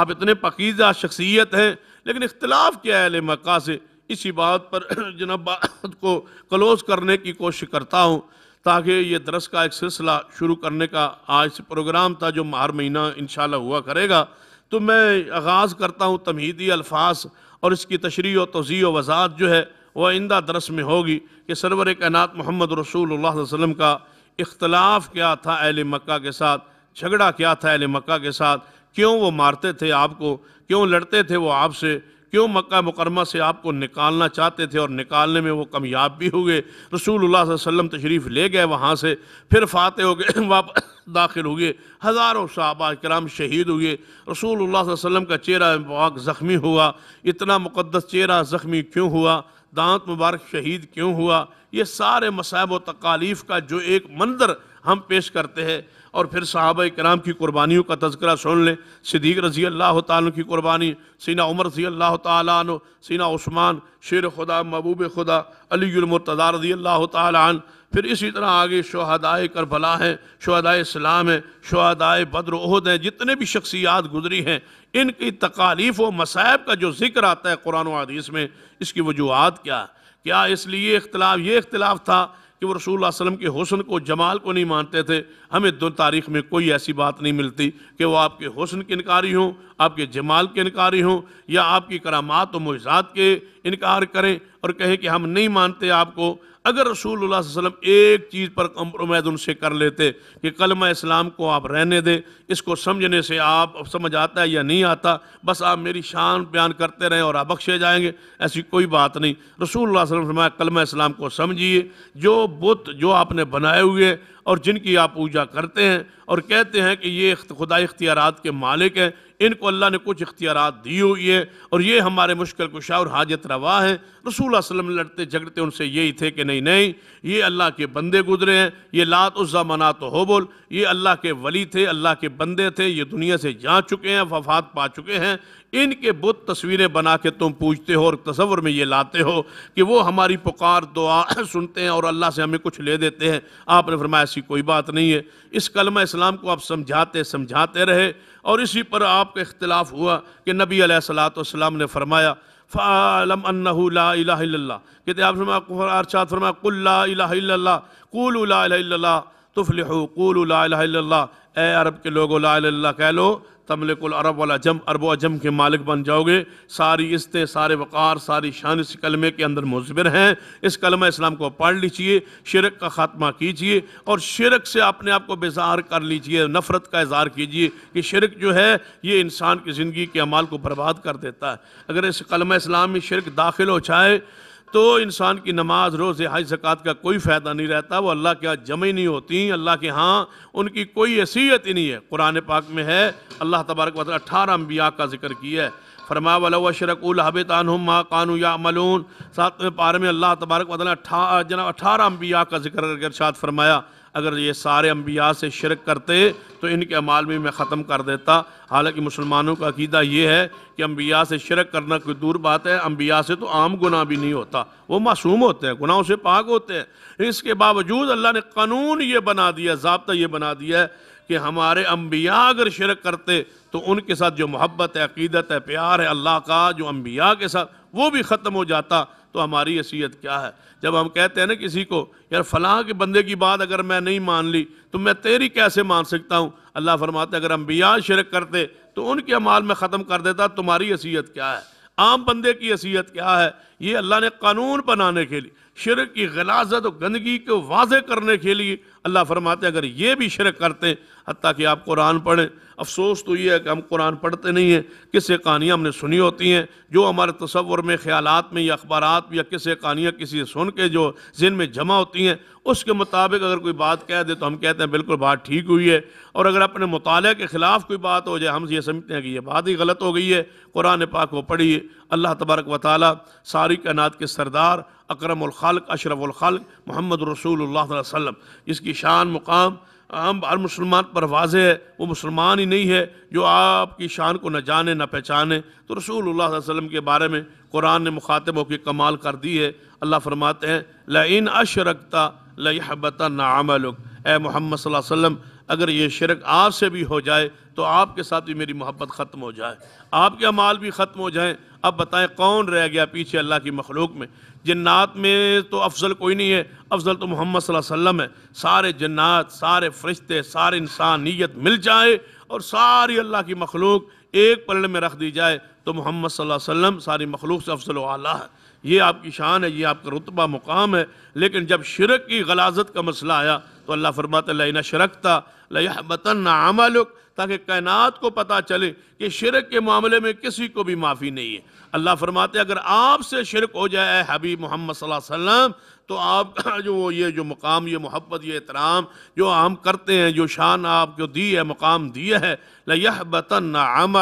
آپ اتنے پقیزہ شخصیت ہیں لیکن اختلاف کیا ہے لے مکہ سے اسی بات پر جناب بات کو کلوز کرنے کی کوشش کرتا ہوں تاکہ یہ درس کا ایک سلسلہ شروع کرنے کا آج سے پروگرام تھا جو ہر مہینہ انشاءاللہ ہوا کرے گا تو میں آغاز کرتا ہوں تمہیدی الفاظ اور اس کی تشریح و توضیع وضاحت جو ہے وہ آئندہ درس میں ہوگی کہ سرور کائنات محمد رسول اللہ علیہ وسلم کا اختلاف کیا تھا اہل مکہ کے ساتھ جھگڑا کیا تھا اہل مکہ کے ساتھ کیوں وہ مارتے تھے آپ کو کیوں لڑتے تھے وہ آپ سے کیوں مکہ مکرمہ سے آپ کو نکالنا چاہتے تھے اور نکالنے میں وہ کمیاب بھی ہو گئے رسول اللہ صلی اللہ علیہ وسلم تشریف لے گئے وہاں سے پھر فاتح ہو گئے واپس داخل ہو گئے ہزاروں صحابہ کرام شہید ہو گئے رسول اللہ صلی اللہ علیہ وسلم کا چہرہ مبارک زخمی ہوا اتنا مقدس چہرہ زخمی کیوں ہوا دانت مبارک شہید کیوں ہوا یہ سارے مصائب و تکالیف کا جو ایک منظر ہم پیش کرتے ہیں اور پھر صحابہ کرام کی قربانیوں کا تذکرہ سن لیں صدیق رضی اللہ تعالیٰ کی قربانی سینہ عمر رضی اللہ تعالیٰ عنہ سینہ عثمان شیر خدا محبوب خدا علی المرتضی رضی اللہ تعالیٰ عنہ پھر اسی طرح آگے شہدائے کربلا ہیں شہدائے اسلام ہیں شہدائے بدر عہد ہیں جتنے بھی شخصیات گزری ہیں ان کی تکالیف و مصائب کا جو ذکر آتا ہے قرآن و حدیث میں اس کی وجوہات کیا اس لیے اختلاف یہ اختلاف تھا کہ وہ رسول اللہ علیہ وسلم کے حسن کو جمال کو نہیں مانتے تھے ہمیں دو تاریخ میں کوئی ایسی بات نہیں ملتی کہ وہ آپ کے حسن کے انکاری ہوں آپ کے جمال کے انکاری ہوں یا آپ کی کرامات و معجزات کے انکار کریں اور کہیں کہ ہم نہیں مانتے آپ کو اگر رسول اللہ صلی اللہ علیہ وسلم ایک چیز پر کمپرومائز ان سے کر لیتے کہ کلمہ اسلام کو آپ رہنے دیں اس کو سمجھنے سے آپ سمجھ آتا ہے یا نہیں آتا بس آپ میری شان بیان کرتے رہیں اور آپ بخشے جائیں گے ایسی کوئی بات نہیں رسول اللہ صلی اللہ علیہ وسلم کلمہ اسلام کو سمجھیے جو بت جو آپ نے بنائے ہوئے اور جن کی آپ پوجا کرتے ہیں اور کہتے ہیں کہ یہ خدائی اختیارات کے مالک ہیں ان کو اللہ نے کچھ اختیارات دی ہوئی ہے اور یہ ہمارے مشکل اور حاجت روا ہیں رسول اللہ علیہ وسلم لڑتے جھگڑتے ان سے یہی تھے کہ نہیں نہیں یہ اللہ کے بندے گزرے ہیں یہ لات عزا منا تو ہو بول یہ اللہ کے ولی تھے اللہ کے بندے تھے یہ دنیا سے جا چکے ہیں وفات پا چکے ہیں ان کے بت تصویریں بنا کے تم پوچھتے ہو اور تصور میں یہ لاتے ہو کہ وہ ہماری پکار دعا سنتے ہیں اور اللہ سے ہمیں کچھ لے دیتے ہیں آپ نے فرمایا ایسی کوئی بات نہیں ہے اس کلمہ اسلام کو آپ سمجھاتے سمجھاتے رہے اور اسی پر آپ کے اختلاف ہوا کہ نبی علیہ السلات والسلام نے فرمایا فعلم انہ لا الہ الا اللہ کہتے آپ فرمایا ارشاد فرمایا قل لا الہ الا اللہ قول لا الہ الا اللہ تفلحو قول لا الہ الا اللہ اے عرب کے لوگو لا الہ الا اللہ کہہ لو تملک العرب والا جم عرب و جم کے مالک بن جاؤ گے ساری عزتیں سارے وقار ساری شان اس کلمے کے اندر مضبر ہیں اس کلمہ اسلام کو پڑھ لیجیے شرک کا خاتمہ کیجیے اور شرک سے اپنے آپ کو بیزار کر لیجیے نفرت کا اظہار کیجیے کہ شرک جو ہے یہ انسان کی زندگی کے اعمال کو برباد کر دیتا ہے اگر اس کلمہ اسلام میں شرک داخل ہو جائے تو انسان کی نماز روز حج زکوٰۃ کا کوئی فائدہ نہیں رہتا وہ اللہ کے ہاں جمع ہی نہیں ہوتی اللہ کے ہاں ان کی کوئی حیثیت ہی نہیں ہے قرآن پاک میں ہے اللہ تبارک بدال اٹھارہ انبیاء کا ذکر کیا فرمایا والرک الحب تعنہ ماں قانو یا ملون پارے اللہ تبارک بطل اٹھارہ جناب اٹھارہ انبیاء کا ذکر شاد فرمایا اگر یہ سارے انبیاء سے شرک کرتے تو ان کے عمال میں ختم کر دیتا حالانکہ مسلمانوں کا عقیدہ یہ ہے کہ انبیاء سے شرک کرنا کوئی دور بات ہے انبیاء سے تو عام گناہ بھی نہیں ہوتا وہ معصوم ہوتے ہیں گناہوں سے پاک ہوتے ہیں اس کے باوجود اللہ نے قانون یہ بنا دیا ضابطہ یہ بنا دیا ہے کہ ہمارے انبیاء اگر شرک کرتے تو ان کے ساتھ جو محبت ہے عقیدت ہے پیار ہے اللہ کا جو انبیاء کے ساتھ وہ بھی ختم ہو جاتا تو ہماری حیثیت کیا ہے جب ہم کہتے ہیں نا کسی کو یار فلاں کے بندے کی بات اگر میں نہیں مان لی تو میں تیری کیسے مان سکتا ہوں اللہ فرماتے اگر انبیاء شرک کرتے تو ان کے عمال میں ختم کر دیتا تمہاری حیثیت کیا ہے عام بندے کی حیثیت کیا ہے یہ اللہ نے قانون بنانے کے لیے شرک کی غلازت و گندگی کو واضح کرنے کے لیے اللہ فرماتے ہیں اگر یہ بھی شرک کرتے ہیں حتیٰ کہ آپ قرآن پڑھیں افسوس تو یہ ہے کہ ہم قرآن پڑھتے نہیں ہیں کسے کہانیاں ہم نے سنی ہوتی ہیں جو ہمارے تصور میں خیالات میں یا اخبارات میں یا کسے کہانیاں کسی سن کے جو ذہن میں جمع ہوتی ہیں اس کے مطابق اگر کوئی بات کہہ دے تو ہم کہتے ہیں بالکل بات ٹھیک ہوئی ہے اور اگر اپنے مطالعہ کے خلاف کوئی بات ہو جائے ہم یہ سمجھتے ہیں کہ یہ بات ہی غلط ہو گئی ہے قرآن پاک وہ پڑھی اللہ تبارک و تعالیٰ ساری کائنات کے سردار اکرم الخالق اشرف الخالق محمد رسول اللہ علیہ وسلم اس کی کی شان مقام ہم ہر مسلمان پر واضح ہے وہ مسلمان ہی نہیں ہے جو آپ کی شان کو نہ جانے نہ پہچانے تو رسول اللہ صلی اللہ علیہ وسلم کے بارے میں قرآن نے مخاطبوں کی کمال کر دی ہے اللہ فرماتے ہیں لرکتا اے محمد صلی اللہ علیہ وسلم اگر یہ شرک آپ سے بھی ہو جائے تو آپ کے ساتھ بھی میری محبت ختم ہو جائے آپ کے امال بھی ختم ہو جائیں اب بتائیں کون رہ گیا پیچھے اللہ کی مخلوق میں جنات میں تو افضل کوئی نہیں ہے افضل تو محمد صلی اللہ علیہ وسلم ہے سارے جنات سارے فرشتے سارے انسانیت مل جائے اور ساری اللہ کی مخلوق ایک پلڑ میں رکھ دی جائے تو محمد صلی اللہ علیہ وسلم ساری مخلوق سے افضل و اعلیٰ یہ آپ کی شان ہے یہ آپ کا رتبہ مقام ہے لیکن جب شرک کی غلازت کا مسئلہ آیا تو اللہ فرماتا علیہ شرکتہ لَّطن آمہ لک تاکہ کائنات کو پتہ چلے کہ شرک کے معاملے میں کسی کو بھی معافی نہیں ہے اللہ فرماتے ہیں اگر آپ سے شرک ہو جائے حبیب محمد صلی اللہ علیہ وسلم تو آپ جو وہ یہ جو مقام یہ محبت یہ احترام جو ہم کرتے ہیں جو شان آپ کو دی ہے مقام دی ہے لیہ بطن نامہ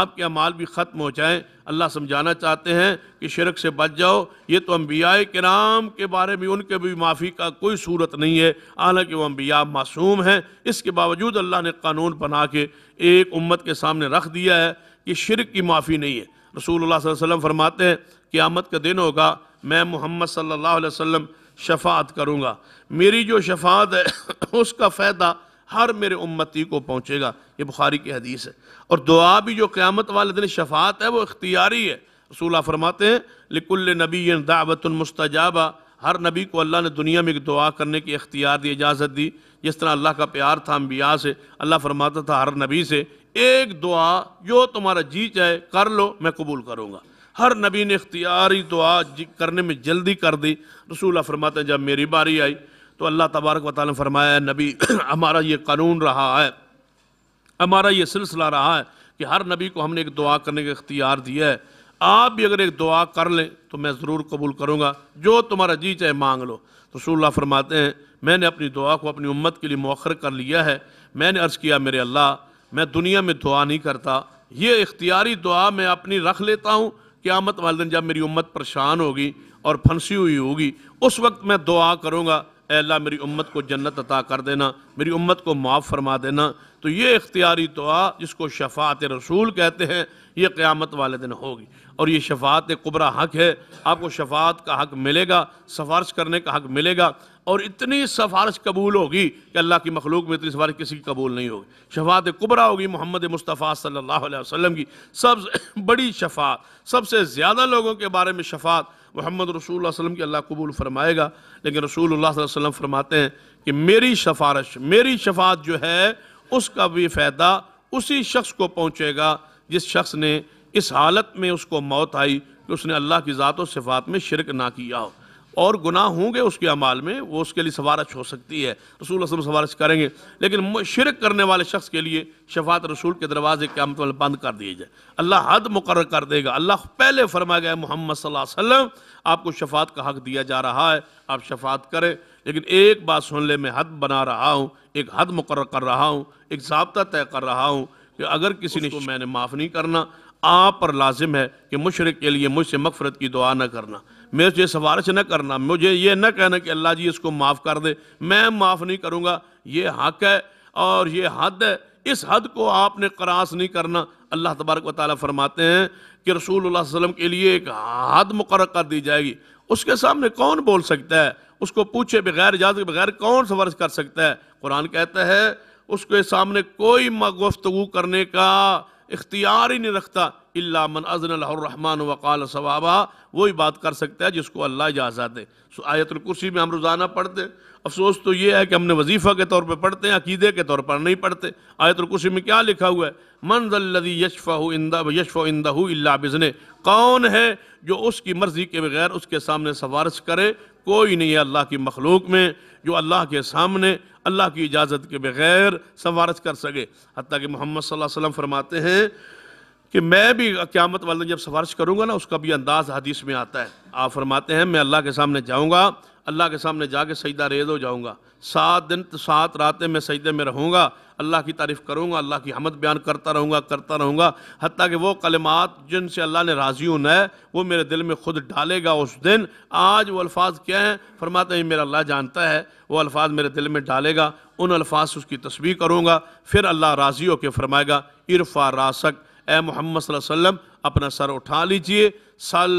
آپ کے مال بھی ختم ہو جائیں اللہ سمجھانا چاہتے ہیں کہ شرک سے بچ جاؤ یہ تو انبیاء کرام کے بارے میں ان کے بھی معافی کا کوئی صورت نہیں ہے حالانکہ وہ انبیاء معصوم ہیں اس کے باوجود اللہ نے قانون بنا کے ایک امت کے سامنے رکھ دیا ہے کہ شرک کی معافی نہیں ہے رسول اللہ صلی اللہ علیہ وسلم فرماتے ہیں قیامت کا دن ہوگا میں محمد صلی اللہ علیہ وسلم شفاعت کروں گا میری جو شفاعت ہے اس کا فائدہ ہر میرے امتی کو پہنچے گا یہ بخاری کی حدیث ہے اور دعا بھی جو قیامت والے دن شفاعت ہے وہ اختیاری ہے رسول اللہ فرماتے ہیں لِكُلِّ نبی دعوت مُسْتَجَابَ ہر نبی کو اللہ نے دنیا میں ایک دعا کرنے کی اختیار دی اجازت دی جس طرح اللہ کا پیار تھا انبیاء سے اللہ فرماتا تھا ہر نبی سے ایک دعا جو تمہارا جی چاہے کر لو میں قبول کروں گا ہر نبی نے اختیاری دعا جی کرنے میں جلدی کر دی رسول اللہ فرماتے جب میری باری آئی تو اللہ تبارک تعالیٰ نے فرمایا ہے نبی ہمارا یہ قانون رہا ہے ہمارا یہ سلسلہ رہا ہے کہ ہر نبی کو ہم نے ایک دعا کرنے کا اختیار دیا ہے آپ بھی اگر ایک دعا کر لیں تو میں ضرور قبول کروں گا جو تمہارا جی چاہے مانگ لو رسول اللہ فرماتے ہیں میں نے اپنی دعا کو اپنی امت کے لیے مؤخر کر لیا ہے میں نے عرض کیا میرے اللہ میں دنیا میں دعا نہیں کرتا یہ اختیاری دعا میں اپنی رکھ لیتا ہوں قیامت والے دن جب میری امت پریشان ہوگی اور پھنسی ہوئی ہوگی اس وقت میں دعا کروں گا اے اللہ میری امت کو جنت عطا کر دینا میری امت کو معاف فرما دینا تو یہ اختیاری دعا جس کو شفاعت رسول کہتے ہیں یہ قیامت والے دن ہوگی اور یہ شفاعت قبرہ حق ہے آپ کو شفاعت کا حق ملے گا سفارش کرنے کا حق ملے گا اور اتنی سفارش قبول ہوگی کہ اللہ کی مخلوق میں اتنی سفارش کسی کی قبول نہیں ہوگی شفاعت قبرا ہوگی محمد مصطفیٰ صلی اللہ علیہ وسلم کی سب سے بڑی شفاعت سب سے زیادہ لوگوں کے بارے میں شفاعت محمد رسول اللہ علیہ وسلم کی اللہ قبول فرمائے گا لیکن رسول اللہ صلی اللہ علیہ وسلم فرماتے ہیں کہ میری سفارش میری شفاعت جو ہے اس کا بھی فائدہ اسی شخص کو پہنچے گا جس شخص نے اس حالت میں اس کو موت آئی کہ اس نے اللہ کی ذات و صفات میں شرک نہ کیا ہو اور گناہ ہوں گے اس کے عمال میں وہ اس کے لیے سفارش ہو سکتی ہے رسول وسلم سفارش کریں گے لیکن شرک کرنے والے شخص کے لیے شفاعت رسول کے دروازے کے بند کر دیے جائے اللہ حد مقرر کر دے گا اللہ پہلے فرما گیا محمد صلی اللہ علیہ وسلم آپ کو شفاعت کا حق دیا جا رہا ہے آپ شفاعت کریں لیکن ایک بات سن لے میں حد بنا رہا ہوں ایک حد مقرر کر رہا ہوں ایک ضابطہ طے کر رہا ہوں کہ اگر کسی نے میں نے معاف نہیں کرنا آپ پر لازم ہے کہ مشرق کے لیے مجھ سے مغفرت کی دعا نہ کرنا میرے سوارش نہ کرنا مجھے یہ نہ کہنا کہ اللہ جی اس کو معاف کر دے میں معاف نہیں کروں گا یہ حق ہے اور یہ حد ہے اس حد کو آپ نے قراس نہیں کرنا اللہ تبارک و تعالیٰ فرماتے ہیں کہ رسول اللہ علیہ وسلم کے لیے ایک حد مقرر کر دی جائے گی اس کے سامنے کون بول سکتا ہے اس کو پوچھے بغیر اجازت کے بغیر کون سوارش کر سکتا ہے قرآن کہتا ہے اس کے سامنے کوئی گفتگو کرنے کا اختیار ہی نہیں رکھتا اللہ من اللہ الرحمٰن وقال ثوابا وہی بات کر سکتا ہے جس کو اللہ اجازت دے سو آیت الکرسی میں ہم روزانہ پڑھتے ہیں افسوس تو یہ ہے کہ ہم نے وظیفہ کے طور پر پڑھتے ہیں عقیدے کے طور پر نہیں پڑھتے آیت الکرسی میں کیا لکھا ہوا ہے من الذی یشفع و یشفع عندہ اللہ بزن کون ہے جو اس کی مرضی کے بغیر اس کے سامنے سوارش کرے کوئی نہیں ہے اللہ کی مخلوق میں جو اللہ کے سامنے اللہ کی اجازت کے بغیر سوارش کر سکے حتیٰ کہ محمد صلی اللہ علیہ وسلم فرماتے ہیں کہ میں بھی قیامت والے جب سفارش کروں گا نا اس کا بھی انداز حدیث میں آتا ہے آپ فرماتے ہیں میں اللہ کے سامنے جاؤں گا اللہ کے سامنے جا کے سجدہ ریز ہو جاؤں گا سات دن سات راتیں میں سجدے میں رہوں گا اللہ کی تعریف کروں گا اللہ کی حمد بیان کرتا رہوں گا کرتا رہوں گا حتیٰ کہ وہ کلمات جن سے اللہ نے راضی ہونا ہے وہ میرے دل میں خود ڈالے گا اس دن آج وہ الفاظ کیا ہیں فرماتے ہیں میرا اللہ جانتا ہے وہ الفاظ میرے دل میں ڈالے گا ان الفاظ سے اس کی تسبیح کروں گا پھر اللہ راضی ہو کے فرمائے گا عرفہ راسک اے محمد صلی اللہ علیہ وسلم اپنا سر اٹھا لیجئے سل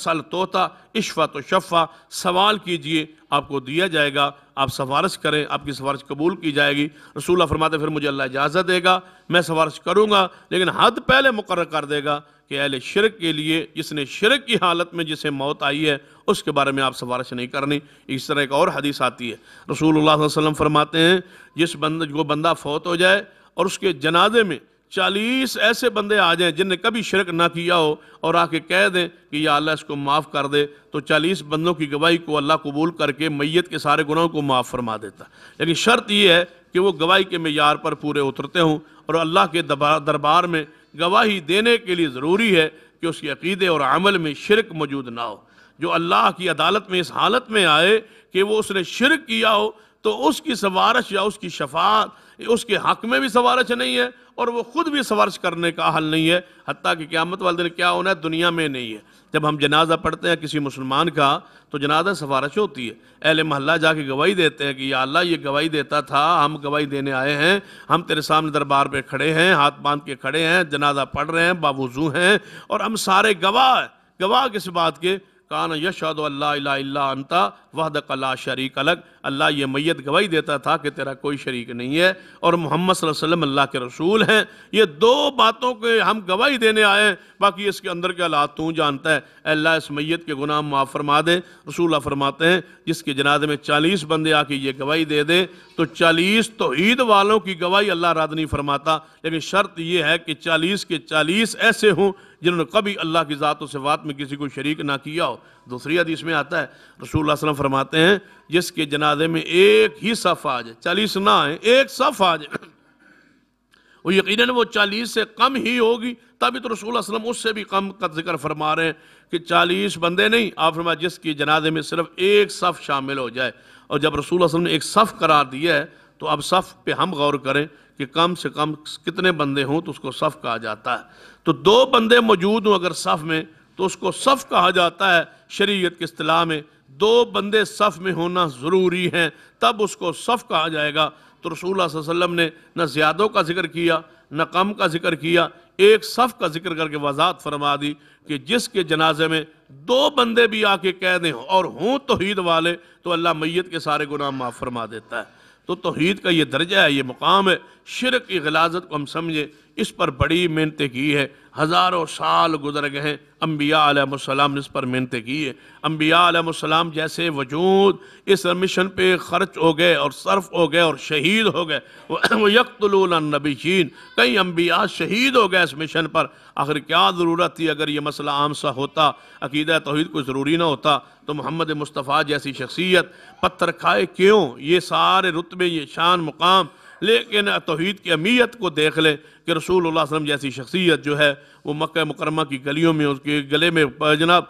سال طوطا عشفت و شفا سوال کیجئے آپ کو دیا جائے گا آپ سفارش کریں آپ کی سفارش قبول کی جائے گی رسول اللہ فرماتے پھر مجھے اللہ اجازت دے گا میں سفارش کروں گا لیکن حد پہلے مقرر کر دے گا کہ اہل شرک کے لیے جس نے شرک کی حالت میں جسے موت آئی ہے اس کے بارے میں آپ سفارش نہیں کرنی اس طرح ایک اور حدیث آتی ہے رسول اللہ علیہ وسلم فرماتے ہیں جس بند جو بندہ فوت ہو جائے اور اس کے جنازے میں چالیس ایسے بندے آ جائیں جن نے کبھی شرک نہ کیا ہو اور آ کے کہہ دیں کہ یا اللہ اس کو معاف کر دے تو چالیس بندوں کی گواہی کو اللہ قبول کر کے میت کے سارے گناہوں کو معاف فرما دیتا لیکن شرط یہ ہے کہ وہ گواہی کے معیار پر پورے اترتے ہوں اور اللہ کے دربار میں گواہی دینے کے لیے ضروری ہے کہ اس کے عقیدے اور عمل میں شرک موجود نہ ہو جو اللہ کی عدالت میں اس حالت میں آئے کہ وہ اس نے شرک کیا ہو تو اس کی سوارش یا اس کی شفاعت اس کے حق میں بھی سوارش نہیں ہے اور وہ خود بھی سوارش کرنے کا حل نہیں ہے حتیٰ کہ قیامت والے دن کیا ہونا ہے دنیا میں نہیں ہے جب ہم جنازہ پڑھتے ہیں کسی مسلمان کا تو جنازہ سوارش ہوتی ہے اہل محلہ جا کے گواہی دیتے ہیں کہ یا اللہ یہ گواہی دیتا تھا ہم گواہی دینے آئے ہیں ہم تیرے سامنے دربار پہ کھڑے ہیں ہاتھ باندھ کے کھڑے ہیں جنازہ پڑھ رہے ہیں باوضو ہیں اور ہم سارے گواہ گواہ کس بات کے کان یشہد اللہ الہ الا انتا وحدق لا شریک الگ اللہ یہ میت گواہی دیتا تھا کہ تیرا کوئی شریک نہیں ہے اور محمد صلی اللہ علیہ وسلم اللہ کے رسول ہیں یہ دو باتوں کے ہم گواہی دینے آئے ہیں باقی اس کے اندر کے حالات تو جانتا ہے اللہ اس میت کے گناہ معاف فرما دے رسول اللہ فرماتے ہیں جس کے جنازے میں چالیس بندے آ کے یہ گواہی دے دیں تو چالیس توحید والوں کی گواہی اللہ رادنی فرماتا لیکن شرط یہ ہے کہ چالیس کے چالیس ایسے ہوں جنہوں نے کبھی اللہ کی ذات و صفات میں کسی کو شریک نہ کیا ہو دوسری حدیث میں آتا ہے رسول اللہ علیہ وسلم فرماتے ہیں جس کے جنازے میں ایک ہی صف آج چالیس نہ ایک صف آج وہ یقیناً وہ چالیس سے کم ہی ہوگی تبھی تو رسول اللہ علیہ وسلم اس سے بھی کم کا ذکر فرما رہے ہیں کہ چالیس بندے نہیں آپ فرما جس کے جنازے میں صرف ایک صف شامل ہو جائے اور جب رسول اللہ علیہ وسلم نے ایک صف قرار دیا ہے تو اب صف پہ ہم غور کریں کہ کم سے کم کتنے بندے ہوں تو اس کو صف کہا جاتا ہے تو دو بندے موجود ہوں اگر صف میں تو اس کو صف کہا جاتا ہے شریعت کے اصطلاح میں دو بندے صف میں ہونا ضروری ہیں تب اس کو صف کہا جائے گا تو رسول اللہ صلی اللہ علیہ وسلم نے نہ زیادوں کا ذکر کیا نہ کم کا ذکر کیا ایک صف کا ذکر کر کے وضاحت فرما دی کہ جس کے جنازے میں دو بندے بھی آ کے کہہ دیں اور ہوں توحید والے تو اللہ میت کے سارے گناہ معاف فرما دیتا ہے تو توحید کا یہ درجہ ہے یہ مقام ہے شرک کی غلاظت کو ہم سمجھیں اس پر بڑی محنتیں کی ہے ہزاروں سال گزر گئے ہیں انبیاء علیہ السلام نے اس پر محنتیں کی ہے انبیاء علیہ السلام جیسے وجود اس مشن پہ خرچ ہو گئے اور صرف ہو گئے اور شہید ہو گئے وَيَقْتُلُونَ النَّبِيشِينَ کئی انبیاء شہید ہو گئے اس مشن پر آخر کیا ضرورت تھی اگر یہ مسئلہ عام سا ہوتا عقیدہ توحید کو ضروری نہ ہوتا تو محمد مصطفیٰ جیسی شخصیت پتھر کھائے کیوں یہ سارے رتبے یہ شان مقام لیکن توحید کی امیت کو دیکھ لیں کہ رسول اللہ صلی اللہ علیہ وسلم جیسی شخصیت جو ہے وہ مکہ مکرمہ کی گلیوں میں اس کے گلے میں جناب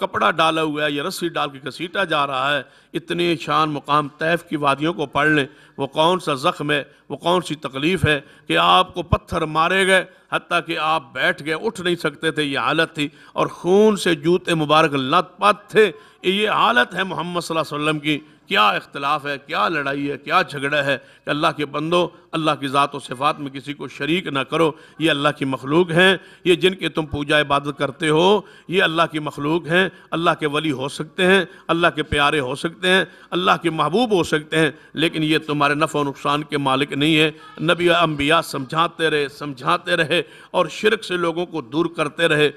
کپڑا ڈالا ہوا ہے یا رسی ڈال کے کسیٹا جا رہا ہے اتنی شان مقام طیف کی وادیوں کو پڑھ لیں وہ کون سا زخم ہے وہ کون سی تکلیف ہے کہ آپ کو پتھر مارے گئے حتیٰ کہ آپ بیٹھ گئے اٹھ نہیں سکتے تھے یہ حالت تھی اور خون سے جوتے مبارک لت پت تھے یہ حالت ہے محمد صلی اللہ علیہ وسلم کی کیا اختلاف ہے کیا لڑائی ہے کیا جھگڑا ہے کہ اللہ کے بندوں اللہ کی ذات و صفات میں کسی کو شریک نہ کرو یہ اللہ کی مخلوق ہیں یہ جن کے تم پوجا عبادت کرتے ہو یہ اللہ کی مخلوق ہیں اللہ کے ولی ہو سکتے ہیں اللہ کے پیارے ہو سکتے ہیں اللہ کے محبوب ہو سکتے ہیں لیکن یہ تمہارے نفع و نقصان کے مالک نہیں ہے نبی انبیاء سمجھاتے رہے سمجھاتے رہے اور شرک سے لوگوں کو دور کرتے رہے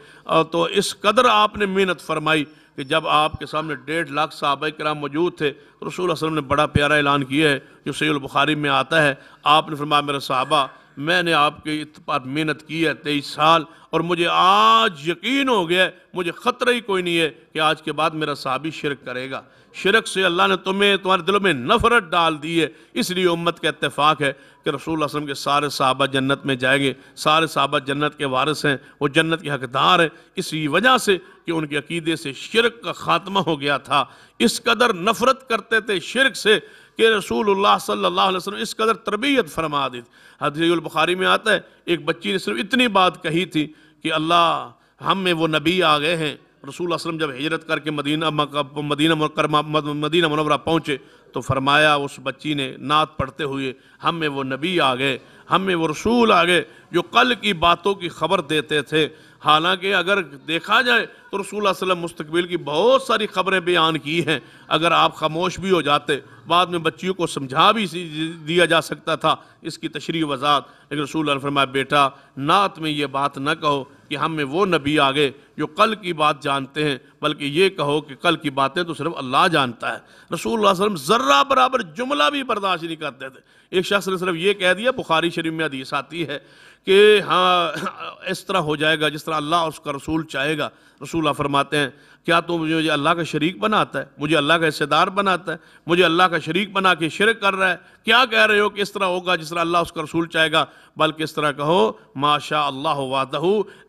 تو اس قدر آپ نے محنت فرمائی کہ جب آپ کے سامنے ڈیڑھ لاکھ صحابہ کرام موجود تھے رسول اللہ علیہ وسلم نے بڑا پیارا اعلان کیا ہے جو سید البخاری میں آتا ہے آپ نے فرمایا میرا صحابہ میں نے آپ کے اتفاق محنت کی ہے تیئیس سال اور مجھے آج یقین ہو گیا مجھے خطرہ ہی کوئی نہیں ہے کہ آج کے بعد میرا صحابی شرک کرے گا شرک سے اللہ نے تمہیں تمہارے دلوں میں نفرت ڈال دی ہے اس لیے امت کا اتفاق ہے کہ رسول اللہ علیہ وسلم کے سارے صحابہ جنت میں جائیں گے سارے صحابہ جنت کے وارث ہیں وہ جنت کے حقدار ہیں اسی وجہ سے کہ ان کے عقیدے سے شرک کا خاتمہ ہو گیا تھا اس قدر نفرت کرتے تھے شرک سے کہ رسول اللہ صلی اللہ علیہ وسلم اس قدر تربیت فرما دی حدیث البخاری میں آتا ہے ایک بچی نے صرف اتنی بات کہی تھی کہ اللہ ہم میں وہ نبی آ گئے ہیں رسول اللہ علیہ وسلم جب ہجرت کر کے مدینہ مدینہ مدینہ منورہ پہنچے تو فرمایا اس بچی نے نعت پڑھتے ہوئے ہم میں وہ نبی آ گئے ہم میں وہ رسول آ گئے جو کل کی باتوں کی خبر دیتے تھے حالانکہ اگر دیکھا جائے تو رسول اللہ علیہ وسلم مستقبل کی بہت ساری خبریں بیان کی ہیں اگر آپ خاموش بھی ہو جاتے بعد میں بچیوں کو سمجھا بھی جی- دیا جا سکتا تھا اس کی تشریح وضاحت لیکن رسول اللہ فرمایا بیٹا نعت میں یہ بات نہ کہو کہ ہم میں وہ نبی آگے جو کل کی بات جانتے ہیں بلکہ یہ کہو کہ کل کی باتیں تو صرف اللہ جانتا ہے رسول اللہ علیہ وسلم ذرہ برابر جملہ بھی برداشت نہیں کرتے تھے ایک شخص نے صرف یہ کہہ دیا بخاری شریف میں حدیث آتی ہے کہ ہاں اس طرح ہو جائے گا جس طرح اللہ اس کا رسول چاہے گا رسول اللہ فرماتے ہیں کیا تو مجھے اللہ کا شریک بناتا ہے مجھے اللہ کا حصے دار بناتا ہے مجھے اللہ کا شریک بنا کے شرک کر رہا ہے کیا کہہ رہے ہو کہ اس طرح ہوگا جس طرح اللہ اس کا رسول چاہے گا بلکہ اس طرح کہو ماشاء اللہ وعدہ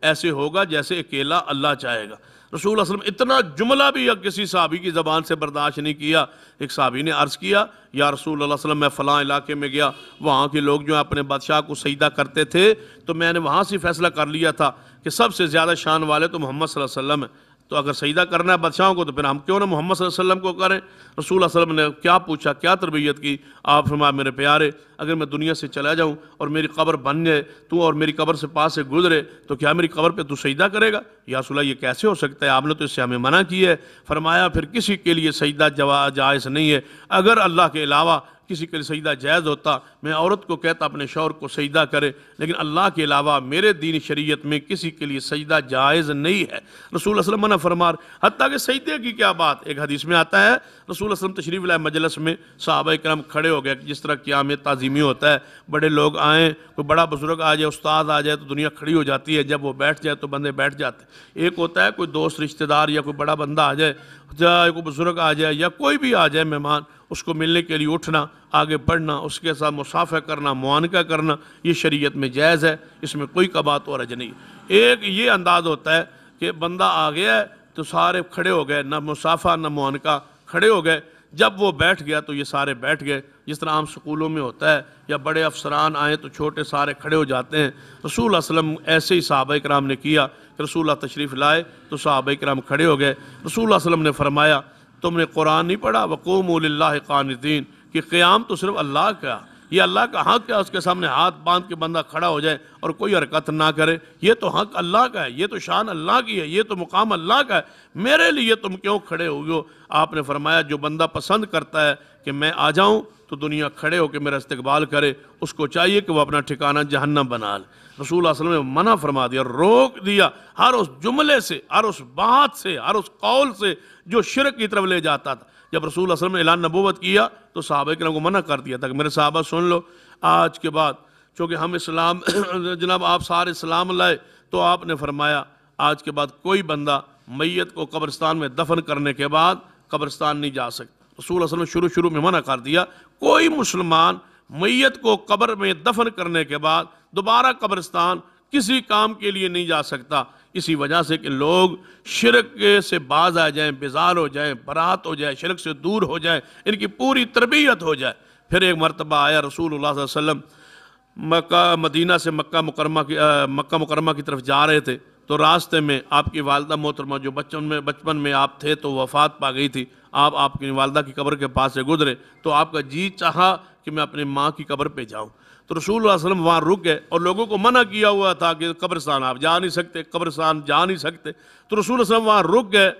ایسے ہوگا جیسے اکیلا اللہ چاہے گا رسول وسلم اتنا جملہ بھی کسی صحابی کی زبان سے برداشت نہیں کیا ایک صحابی نے عرض کیا یا رسول اللہ علیہ وسلم میں فلاں علاقے میں گیا وہاں کے لوگ جو اپنے بادشاہ کو سیدہ کرتے تھے تو میں نے وہاں سے فیصلہ کر لیا تھا کہ سب سے زیادہ شان والے تو محمد صلی اللہ علیہ وسلم ہیں تو اگر سجدہ کرنا ہے بادشاہوں کو تو پھر ہم کیوں نہ محمد صلی اللہ علیہ وسلم کو کریں رسول اللہ علیہ وسلم نے کیا پوچھا کیا تربیت کی آپ فرمایا میرے پیارے اگر میں دنیا سے چلا جاؤں اور میری قبر بن جائے تو اور میری قبر سے پاس سے گزرے تو کیا میری قبر پہ تو سجدہ کرے گا یا رسول اللہ یہ کیسے ہو سکتا ہے آپ نے تو اس سے ہمیں منع کی ہے فرمایا پھر کسی کے لیے سجدہ جائز نہیں ہے اگر اللہ کے علاوہ کسی کے سجدہ جائز ہوتا میں عورت کو کہتا اپنے شوہر کو سجدہ کرے لیکن اللہ کے علاوہ میرے دین شریعت میں کسی کے لیے سجدہ جائز نہیں ہے رسول وسلم فرمار حتیٰ کہ سجدے کی کیا بات ایک حدیث میں آتا ہے رسول وسلم تشریف مجلس میں صحابہ کرم کھڑے ہو گئے جس طرح قیام تعظیمی ہوتا ہے بڑے لوگ آئیں کوئی بڑا بزرگ آ جائے استاد آ جائے تو دنیا کھڑی ہو جاتی ہے جب وہ بیٹھ جائے تو بندے بیٹھ جاتے ہیں ایک ہوتا ہے کوئی دوست رشتے دار یا کوئی بڑا بندہ آ جائے یا کوئی بزرگ آ جائے یا کوئی بھی آ جائے مہمان اس کو ملنے کے لیے اٹھنا آگے بڑھنا اس کے ساتھ مسافہ کرنا معانقہ کرنا یہ شریعت میں جائز ہے اس میں کوئی کبات اور رج نہیں ایک یہ انداز ہوتا ہے کہ بندہ آ گیا ہے تو سارے کھڑے ہو گئے نہ مسافہ نہ معانقہ کھڑے ہو گئے جب وہ بیٹھ گیا تو یہ سارے بیٹھ گئے جس طرح عام سکولوں میں ہوتا ہے یا بڑے افسران آئیں تو چھوٹے سارے کھڑے ہو جاتے ہیں رسول اللہ وسلم ایسے ہی صحابہ کرام نے کیا کہ رسول اللہ تشریف لائے تو صحابہ کرام کھڑے ہو گئے رسول اللہ وسلم نے فرمایا تم نے قرآن نہیں پڑھا وقوم قان الدین کہ قیام تو صرف اللہ کا یہ اللہ کا حق ہے اس کے سامنے ہاتھ باندھ کے بندہ کھڑا ہو جائے اور کوئی حرکت نہ کرے یہ تو حق اللہ کا ہے یہ تو شان اللہ کی ہے یہ تو مقام اللہ کا ہے میرے لیے تم کیوں کھڑے ہو گئے ہو آپ نے فرمایا جو بندہ پسند کرتا ہے کہ میں آ جاؤں تو دنیا کھڑے ہو کے میرا استقبال کرے اس کو چاہیے کہ وہ اپنا ٹھکانہ جہنم بنا لے رسول اللہ علیہ وسلم نے منع فرما دیا روک دیا ہر اس جملے سے ہر اس بات سے ہر اس قول سے جو شرک کی طرف لے جاتا تھا جب رسول اللہ علیہ وسلم نے اعلان نبوت کیا تو صحابہ کے لوگوں کو منع کر دیا تھا کہ میرے صحابہ سن لو آج کے بعد چونکہ ہم اسلام جناب آپ سارے اسلام لائے تو آپ نے فرمایا آج کے بعد کوئی بندہ میت کو قبرستان میں دفن کرنے کے بعد قبرستان نہیں جا سکتا رسول اللہ علیہ وسلم شروع شروع میں منع کر دیا کوئی مسلمان میت کو قبر میں دفن کرنے کے بعد دوبارہ قبرستان کسی کام کے لیے نہیں جا سکتا اسی وجہ سے کہ لوگ شرک سے باز آ جائیں بزار ہو جائیں برات ہو جائیں شرک سے دور ہو جائیں ان کی پوری تربیت ہو جائے پھر ایک مرتبہ آیا رسول اللہ صلی اللہ علیہ وسلم مکہ مدینہ سے مکہ مکرمہ کی مکہ مکرمہ کی طرف جا رہے تھے تو راستے میں آپ کی والدہ محترمہ جو بچپن میں بچپن میں آپ تھے تو وفات پا گئی تھی آپ آپ کی والدہ کی قبر کے پاس سے گزرے تو آپ کا جی چاہا کہ میں اپنی ماں کی قبر پہ جاؤں تو رسول اللہ علیہ وسلم وہاں اور لوگوں کو منع کیا ہوا تھا کہ قبرستان آپ جا نہیں سکتے قبرستان جا نہیں سکتے تو رسول اللہ علیہ وسلم وہاں رک گئے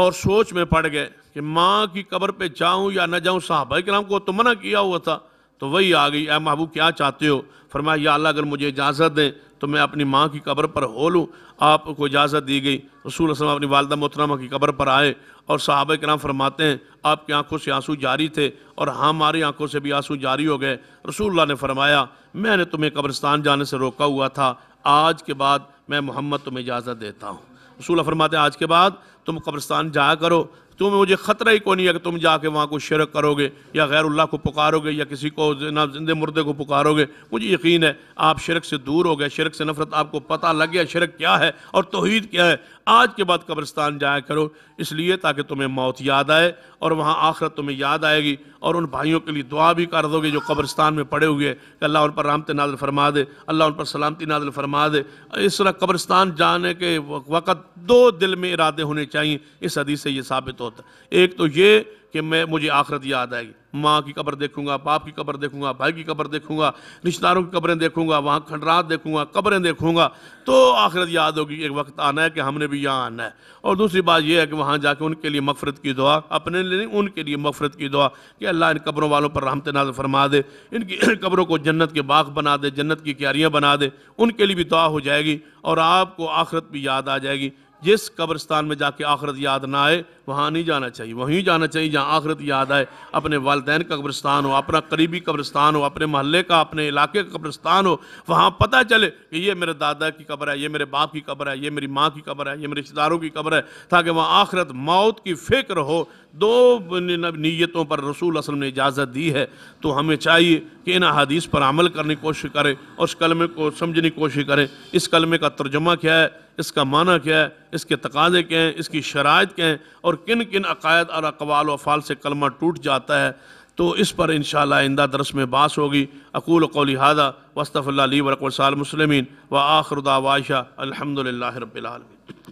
اور سوچ میں پڑ گئے کہ ماں کی قبر پہ جاؤں یا نہ جاؤں صحابہ کرام کو تو منع کیا ہوا تھا تو وہی آ گئی اے محبوب کیا چاہتے ہو فرمایا یا اللہ اگر مجھے اجازت دیں تو میں اپنی ماں کی قبر پر ہو لوں آپ کو اجازت دی گئی رسول وسلم اپنی والدہ محترمہ کی قبر پر آئے اور صحابہ کرام فرماتے ہیں آپ کی آنکھوں سے آنسو جاری تھے اور ہماری آنکھوں سے بھی آنسو جاری ہو گئے رسول اللہ نے فرمایا میں نے تمہیں قبرستان جانے سے روکا ہوا تھا آج کے بعد میں محمد تمہیں اجازت دیتا ہوں رسول اللہ فرماتے ہیں آج کے بعد تم قبرستان جایا کرو تمہیں مجھے خطرہ ہی کوئی نہیں ہے کہ تم جا کے وہاں کو شرک کرو گے یا غیر اللہ کو پکارو گے یا کسی کو زندہ زندے مردے کو پکارو گے مجھے یقین ہے آپ شرک سے دور ہو گئے شرک سے نفرت آپ کو پتہ لگ گیا شرک کیا ہے اور توحید کیا ہے آج کے بعد قبرستان جایا کرو اس لیے تاکہ تمہیں موت یاد آئے اور وہاں آخرت تمہیں یاد آئے گی اور ان بھائیوں کے لیے دعا بھی کر دو گے جو قبرستان میں پڑے ہوئے کہ اللہ ان پر رامت نازل فرما دے اللہ ان پر سلامتی نازل فرما دے اس طرح قبرستان جانے کے وقت دو دل میں ارادے ہونے چاہیے اس حدیث سے یہ ثابت ہو ہوتا ہے ایک تو یہ کہ میں مجھے آخرت یاد آئے گی ماں کی قبر دیکھوں گا باپ کی قبر دیکھوں گا بھائی کی قبر دیکھوں گا رشتہ داروں کی قبریں دیکھوں گا وہاں کھنڈرات دیکھوں گا قبریں دیکھوں گا تو آخرت یاد ہوگی ایک وقت آنا ہے کہ ہم نے بھی یہاں آنا ہے اور دوسری بات یہ ہے کہ وہاں جا کے ان کے لیے مغفرت کی دعا اپنے لیے ان کے لیے مغفرت کی دعا کہ اللہ ان قبروں والوں پر رحمت ناز فرما دے ان کی قبروں کو جنت کے باغ بنا دے جنت کی کیاریاں بنا دے ان کے لیے بھی دعا ہو جائے گی اور آپ کو آخرت بھی یاد آ جائے گی جس قبرستان میں جا کے آخرت یاد نہ آئے وہاں نہیں جانا چاہیے وہیں جانا چاہیے جہاں آخرت یاد آئے اپنے والدین کا قبرستان ہو اپنا قریبی قبرستان ہو اپنے محلے کا اپنے علاقے کا قبرستان ہو وہاں پتہ چلے کہ یہ میرے دادا کی قبر ہے یہ میرے باپ کی قبر ہے یہ میری ماں کی قبر ہے یہ میرے رشتے داروں کی قبر ہے تاکہ وہاں آخرت موت کی فکر ہو دو نیتوں پر رسول اسلم نے اجازت دی ہے تو ہمیں چاہیے کہ ان احادیث پر عمل کرنے کی کوشش کریں اور اس کلمے کو سمجھنے کی کوشش کریں اس کلمے کا ترجمہ کیا ہے اس کا معنی کیا ہے اس کے تقاضے کیا ہیں اس کی شرائط کیا ہیں اور کن کن عقائد اور اقوال و افعال سے کلمہ ٹوٹ جاتا ہے تو اس پر انشاءاللہ اندہ آئندہ درس میں باس ہوگی اقول قولی حادہ وصطف اللہ لی ورق و مسلمین و آخر واشہ الحمدللہ رب العالمین